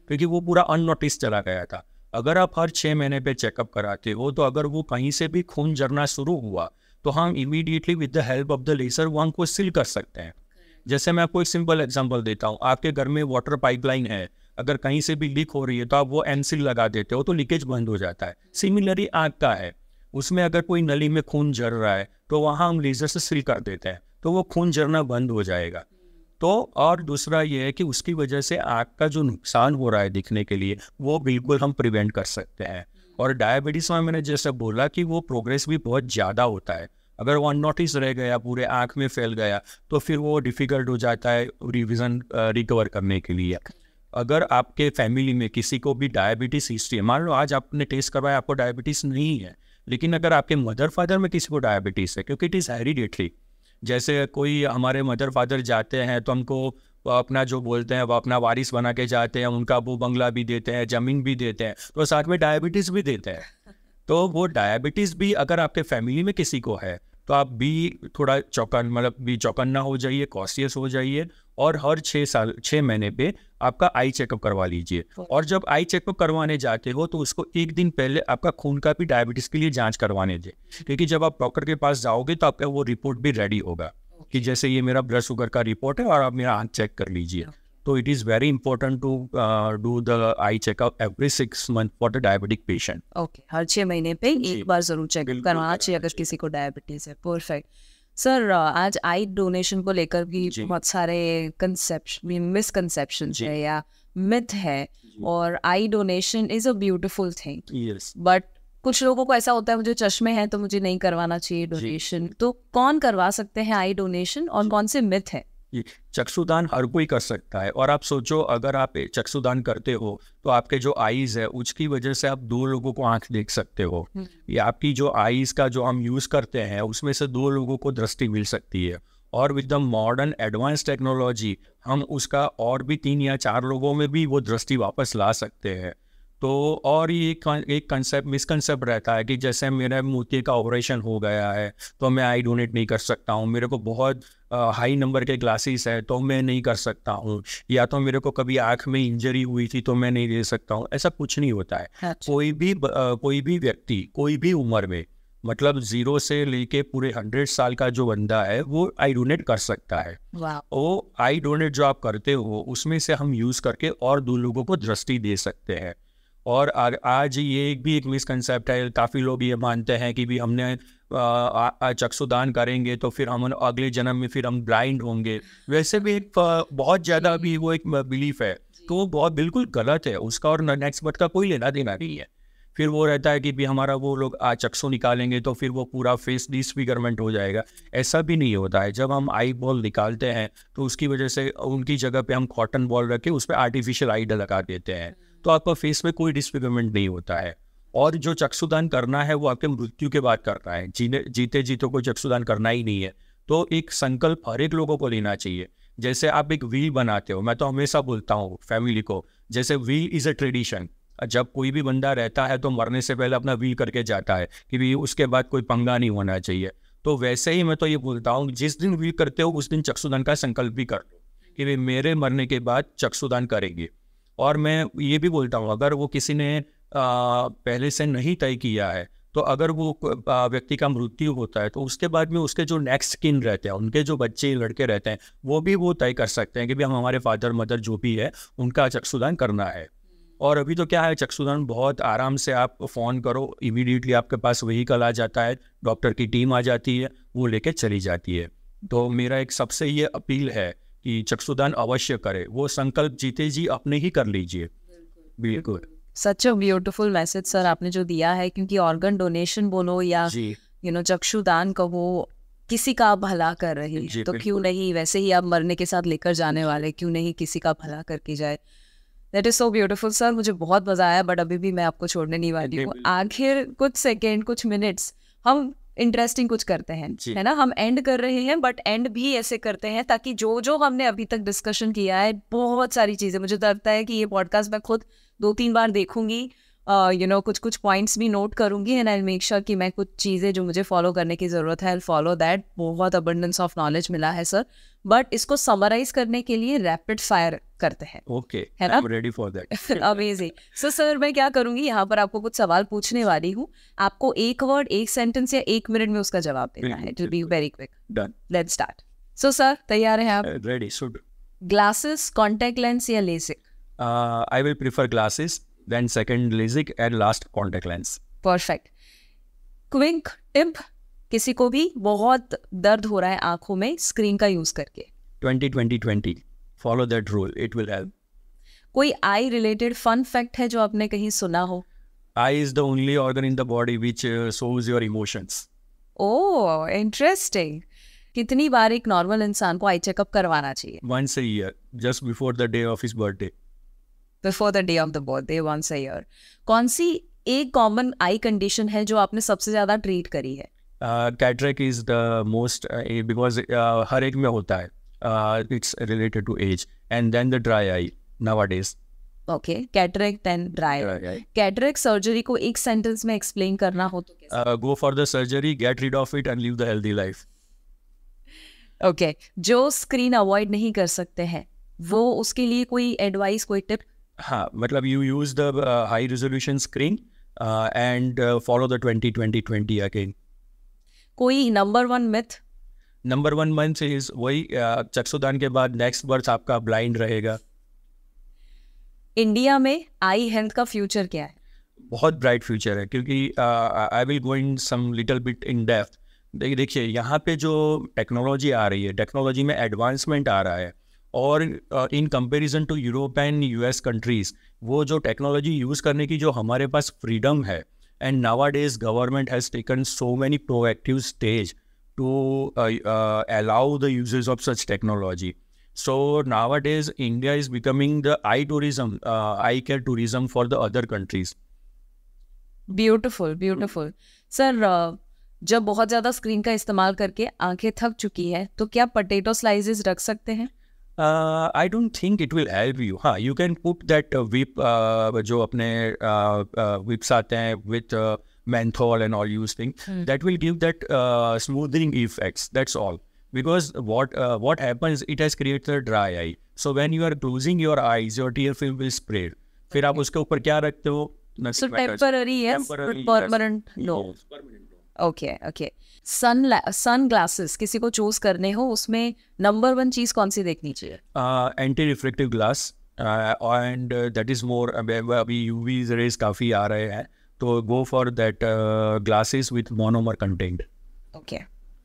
[SPEAKER 1] क्योंकि वो पूरा अननोटिस चला गया था अगर आप हर छः महीने पे चेकअप कराते हो तो अगर वो कहीं से भी खून झरना शुरू हुआ तो हम immediately with the help of the laser वो आँख को सिल कर सकते हैं जैसे मैं आपको एक सिंपल एग्जाम्पल देता हूँ आपके घर में वाटर पाइपलाइन है अगर कहीं से भी लीक हो रही है तो आप वो एनसिल लगा देते हो तो लीकेज बंद हो जाता है सिमिलरली आग का है उसमें अगर कोई नली में खून जर रहा है तो वहाँ हम लेज़र से सील कर देते हैं तो वो खून जरना बंद हो जाएगा तो और दूसरा ये है कि उसकी वजह से आग का जो नुकसान हो रहा है दिखने के लिए वो बिल्कुल हम प्रिवेंट कर सकते हैं और डायबिटीज़ में मैंने जैसा बोला कि वो प्रोग्रेस भी बहुत ज़्यादा होता है अगर वो अननोटिस रह गया पूरे आँख में फैल गया तो फिर वो डिफ़िकल्ट हो जाता है रिविज़न रिकवर करने के लिए अगर आपके फैमिली में किसी को भी डायबिटीज़ हिस्ट्री है मान लो आज आपने टेस्ट करवाया आपको डायबिटीज़ नहीं है लेकिन अगर आपके मदर फादर में किसी को डायबिटीज़ है क्योंकि इट इज़ हेरिडेटरी जैसे कोई हमारे मदर फादर जाते हैं तो हमको अपना जो बोलते हैं वो अपना वारिस बना के जाते हैं उनका वो बंगला भी देते हैं ज़मीन भी देते हैं तो साथ में डायबिटीज़ भी देते हैं तो वो डायबिटीज़ भी अगर आपके फैमिली में किसी को है तो आप भी थोड़ा चौकन मतलब भी चौकन्ना हो जाइए कॉशियस हो जाइए और हर छः साल छः महीने पे आपका आई चेकअप करवा लीजिए और जब आई चेकअप करवाने जाते हो तो उसको एक दिन पहले आपका खून का भी डायबिटीज़ के लिए जांच करवाने दें क्योंकि जब आप डॉक्टर के पास जाओगे तो आपका वो रिपोर्ट भी रेडी होगा कि जैसे ये मेरा ब्लड शुगर का रिपोर्ट है और आप मेरा आँख चेक कर लीजिए तो it is very important to do the eye checkup every six month for the diabetic patient
[SPEAKER 2] okay हर छह महीने पे एक बार जरूर चेक करवाना चाहिए अगर किसी को डायबिटीज है परफेक्ट सर uh, आज आई डोनेशन को लेकर भी बहुत सारे कंसेप्शन मिसकंसेप्शन है या मिथ है और eye donation is a beautiful thing but कुछ लोगों को ऐसा होता है मुझे चश्मे हैं तो मुझे नहीं करवाना चाहिए डोनेशन तो कौन करवा सकते हैं आई डोनेशन और कौन से मिथ है
[SPEAKER 1] चक्षुदान हर कोई कर सकता है और आप सोचो अगर आप चक्षुदान करते हो तो आपके जो आईज है उसकी वजह से आप दो लोगों को आंख देख सकते हो हम्म। ये आपकी जो आईज का जो हम यूज़ करते हैं उसमें से दो लोगों को दृष्टि मिल सकती है और with the modern advance technology हम उसका और भी तीन या चार लोगों में भी वो दृष्टि वापस ला सकते हैं तो और ये एक कंसेप्ट मिसकनसेप्ट रहता है कि जैसे मेरा मोती का ऑपरेशन हो गया है तो मैं आई डोनेट नहीं कर सकता हूँ मेरे को बहुत हाई नंबर के ग्लासेस है तो मैं नहीं कर सकता हूँ या तो मेरे को कभी आँख में इंजरी हुई थी तो मैं नहीं दे सकता हूँ ऐसा कुछ नहीं होता है अच्छा। कोई भी आ, कोई भी व्यक्ति कोई भी उम्र में मतलब जीरो से लेके पूरे हंड्रेड साल का जो बंदा है वो आई डोनेट कर सकता है वो आई डोनेट जो आप करते हो उसमें से हम यूज़ करके और दो लोगों को दृष्टि दे सकते हैं और आज ये एक भी एक मिसकनसेप्ट है काफ़ी लोग ये मानते हैं कि भी हमने चक्षुदान करेंगे तो फिर हम अगले जन्म में फिर हम ब्लाइंड होंगे वैसे भी एक बहुत ज़्यादा भी वो एक बिलीफ है तो वो बहुत बिल्कुल गलत है उसका और नेक्स्ट बर्थ का कोई लेना देना नहीं है फिर वो रहता है कि भी हमारा वो लोग चक्षु निकालेंगे तो फिर वो पूरा फेस डिसफिगरमेंट हो जाएगा ऐसा भी नहीं होता है जब हम आई बॉल निकालते हैं तो उसकी वजह से उनकी जगह पे हम कॉटन बॉल रख के उस पर आर्टिफिशियल आई लगा देते हैं तो आपका फेस में कोई डिसफिगरमेंट नहीं होता है और जो चक्षुदान करना है वो आपके मृत्यु के बाद करना है जीने जीते जीते को चक्षुदान करना ही नहीं है तो एक संकल्प हर एक लोगों को लेना चाहिए जैसे आप एक व्हील बनाते हो मैं तो हमेशा बोलता हूँ फैमिली को जैसे व्हील इज़ अ ट्रेडिशन जब कोई भी बंदा रहता है तो मरने से पहले अपना व्हील करके जाता है कि भी उसके बाद कोई पंगा नहीं होना चाहिए तो वैसे ही मैं तो ये बोलता हूँ जिस दिन व्हील करते हो उस दिन चक्षुदान का संकल्प भी कर लो कि मेरे मरने के बाद चक्षुदान करेंगे और मैं ये भी बोलता हूँ अगर वो किसी ने आ, पहले से नहीं तय किया है तो अगर वो व्यक्ति का मृत्यु होता है तो उसके बाद में उसके जो नेक्स्ट किन रहते हैं उनके जो बच्चे लड़के रहते हैं वो भी वो तय कर सकते हैं कि भाई हम हमारे फादर मदर जो भी है उनका चक्षुदान करना है और अभी तो क्या है चक्षुदान बहुत आराम से आप फ़ोन करो इमीडिएटली आपके पास वहीकल आ जाता है डॉक्टर की टीम आ जाती है वो लेके चली जाती है तो मेरा एक सबसे ये अपील है कि चक्षुदान अवश्य करें वो संकल्प जीते जी अपने ही कर लीजिए बिल्कुल
[SPEAKER 2] such a beautiful message sir आपने जो दिया है क्योंकि ऑर्गन डोनेशन बोलो या यू नो चक्षुदान कहो किसी का भला कर रही है तो क्यों नहीं वैसे ही आप मरने के साथ लेकर जाने वाले क्यों नहीं किसी का भला करके जाए that is so beautiful sir मुझे बहुत मजा आया बट अभी भी मैं आपको छोड़ने नहीं वाली हूँ आखिर कुछ सेकेंड कुछ मिनट्स हम इंटरेस्टिंग कुछ करते हैं है ना हम एंड कर रहे हैं बट एंड भी ऐसे करते हैं ताकि जो जो हमने अभी तक डिस्कशन किया है बहुत सारी चीजें मुझे तो लगता है कि ये पॉडकास्ट मैं खुद दो तीन बार देखूंगी यू नो कुछ कुछ पॉइंट्स भी नोट करूंगी एंड आई मेक श्योर कि मैं कुछ चीज़ें जो मुझे फॉलो करने की ज़रूरत है आई फॉलो दैट बहुत अबंडेंस ऑफ नॉलेज मिला है सर बट इसको समराइज करने के लिए रैपिड फायर करते हैं
[SPEAKER 1] okay ready for that
[SPEAKER 2] amazing so sir मैं क्या करूंगी यहाँ पर आपको कुछ सवाल पूछने वाली हूँ आपको एक वर्ड एक सेंटेंस या एक मिनट में उसका जवाब देना है it will be very quick done let's start so sir तैयार हैं आप ready should glasses contact lens या LASIK
[SPEAKER 1] I will prefer glasses then second LASIK and last contact lens.
[SPEAKER 2] Perfect. Quick tip किसी को भी बहुत दर्द हो रहा है आंखों में स्क्रीन का यूज करके
[SPEAKER 1] 20-20-20 follow that rule it will help
[SPEAKER 2] कोई आई रिलेटेड फन फैक्ट है जो आपने कहीं सुना हो
[SPEAKER 1] eye is the only organ in the body which shows your emotions
[SPEAKER 2] oh interesting कितनी बार एक नॉर्मल इंसान को आई चेकअप करवाना चाहिए
[SPEAKER 1] once a year just before the day of his birthday
[SPEAKER 2] before the day of the birthday once a year कौन सी एक कॉमन आई कंडीशन है जो आपने सबसे ज्यादा ट्रीट करी है
[SPEAKER 1] cataract is the most because हर एक में होता है it's related to age and then the dry eye nowadays
[SPEAKER 2] okay cataract then dry eye cataract surgery को एक सेंटेंस में एक्सप्लेन करना हो
[SPEAKER 1] तो go for the surgery get rid of it and live the healthy life
[SPEAKER 2] okay जो स्क्रीन अवॉइड नहीं कर सकते हैं वो उसके लिए कोई एडवाइस कोई टिप
[SPEAKER 1] हाँ मतलब you use the high resolution screen and follow the twenty twenty twenty again
[SPEAKER 2] कोई number one myth
[SPEAKER 1] number one month is वही uh, चक्षुदान के बाद नेक्स्ट बर्थ आपका ब्लाइंड रहेगा
[SPEAKER 2] इंडिया में आई हेल्थ का फ्यूचर क्या है
[SPEAKER 1] बहुत ब्राइट फ्यूचर है क्योंकि I will go in some little bit in depth देखिए यहाँ पे जो टेक्नोलॉजी आ रही है टेक्नोलॉजी में एडवांसमेंट आ रहा है और in comparison to Europe and US countries वो जो टेक्नोलॉजी यूज़ करने की जो हमारे पास फ्रीडम है and nowadays government has taken so many proactive stage to allow the usage of such technology so nowadays India is becoming the eye tourism eye care tourism for the other countries
[SPEAKER 2] beautiful beautiful sir जब बहुत ज़्यादा स्क्रीन का इस्तेमाल करके आंखें थक चुकी है तो क्या पटेटो स्लाइसेस रख सकते हैं
[SPEAKER 1] uh, I don't think it will help you. Huh? You can put that uh, whip, uh, जो अपने uh, uh, whips आते हैं with uh, menthol and all use thing. Hmm. That will give that uh, smoothing effects. That's all. Because what uh, what happens, it has created dry eye. So when you are closing your eyes, your tear film will spread. फिर आप उसके ऊपर क्या रखते हो? So temporary yes, but permanent no. Yes, permanent
[SPEAKER 2] no. Okay, okay. Sun sunglasses किसी को चूज करने हो उसमें नंबर वन चीज कौन सी देखनी
[SPEAKER 1] चाहिए anti reflective glass and that is more अभी यूवी रेज काफ़ी आ रहे हैं तो go for that glasses with monomer content okay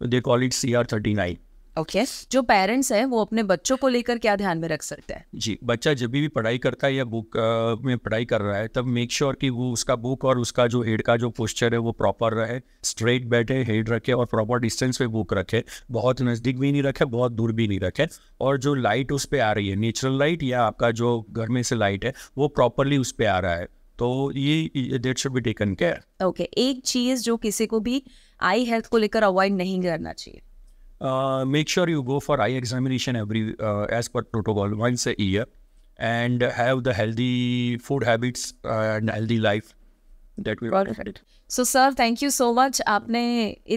[SPEAKER 1] they call it C R thirty nine
[SPEAKER 2] okay okay. जो पेरेंट्स हैं वो अपने बच्चों को लेकर क्या ध्यान में रख सकते हैं
[SPEAKER 1] जी बच्चा जब भी पढ़ाई करता है या बुक में पढ़ाई कर रहा है तब मेक श्योर sure कि वो उसका बुक और उसका जो हेड का जो पोस्चर है वो प्रॉपर रहे स्ट्रेट बैठे हेड रखे और प्रॉपर डिस्टेंस पे बुक रखे बहुत नज़दीक भी नहीं रखे बहुत दूर भी नहीं रखे और जो लाइट उस पर आ रही है नेचुरल लाइट या आपका जो घर में से लाइट है वो प्रॉपरली उस पर आ रहा है तो ये that should be taken care
[SPEAKER 2] okay एक चीज़ जो किसी को भी आई हेल्थ को लेकर अवॉइड नहीं करना चाहिए
[SPEAKER 1] Uh, make sure you go for eye examination every uh, as per protocol once a year and have the healthy food habits uh, and healthy life that we
[SPEAKER 2] so sir thank you so much आपने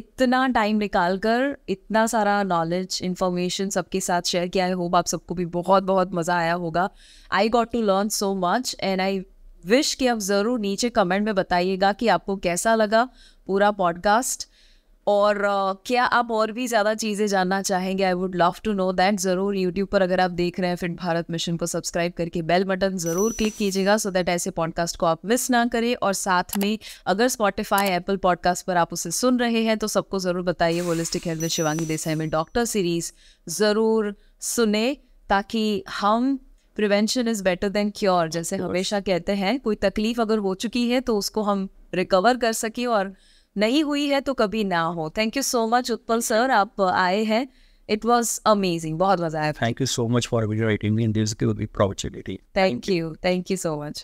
[SPEAKER 2] इतना टाइम निकाल कर इतना सारा नॉलेज इन्फॉर्मेशन सबके साथ शेयर किया आई होप आप सबको भी बहुत बहुत मज़ा आया होगा I got to learn so much and I wish कि आप ज़रूर नीचे कमेंट में बताइएगा कि आपको कैसा लगा पूरा पॉडकास्ट और uh, क्या आप और भी ज़्यादा चीज़ें जानना चाहेंगे I would love to know that ज़रूर यूट्यूब पर अगर आप देख रहे हैं फिट भारत मिशन को सब्सक्राइब करके बेल बटन ज़रूर क्लिक कीजिएगा सो दैट ऐसे पॉडकास्ट को आप मिस ना करें और साथ में अगर स्पॉटिफाई एप्पल पॉडकास्ट पर आप उसे सुन रहे हैं तो सबको ज़रूर बताइए होलिस्टिक हेल्थ शिवांगी देसाई में डॉक्टर सीरीज़ ज़रूर सुने ताकि हम prevention is better than cure जैसे हमेशा कहते हैं कोई तकलीफ अगर हो चुकी है तो उसको हम रिकवर कर सकें और नहीं हुई है तो कभी ना हो thank you so much Utpal sir आप आए हैं इट वॉज अमेजिंग बहुत मजा आया
[SPEAKER 1] thank you so much for
[SPEAKER 2] thank you thank you so much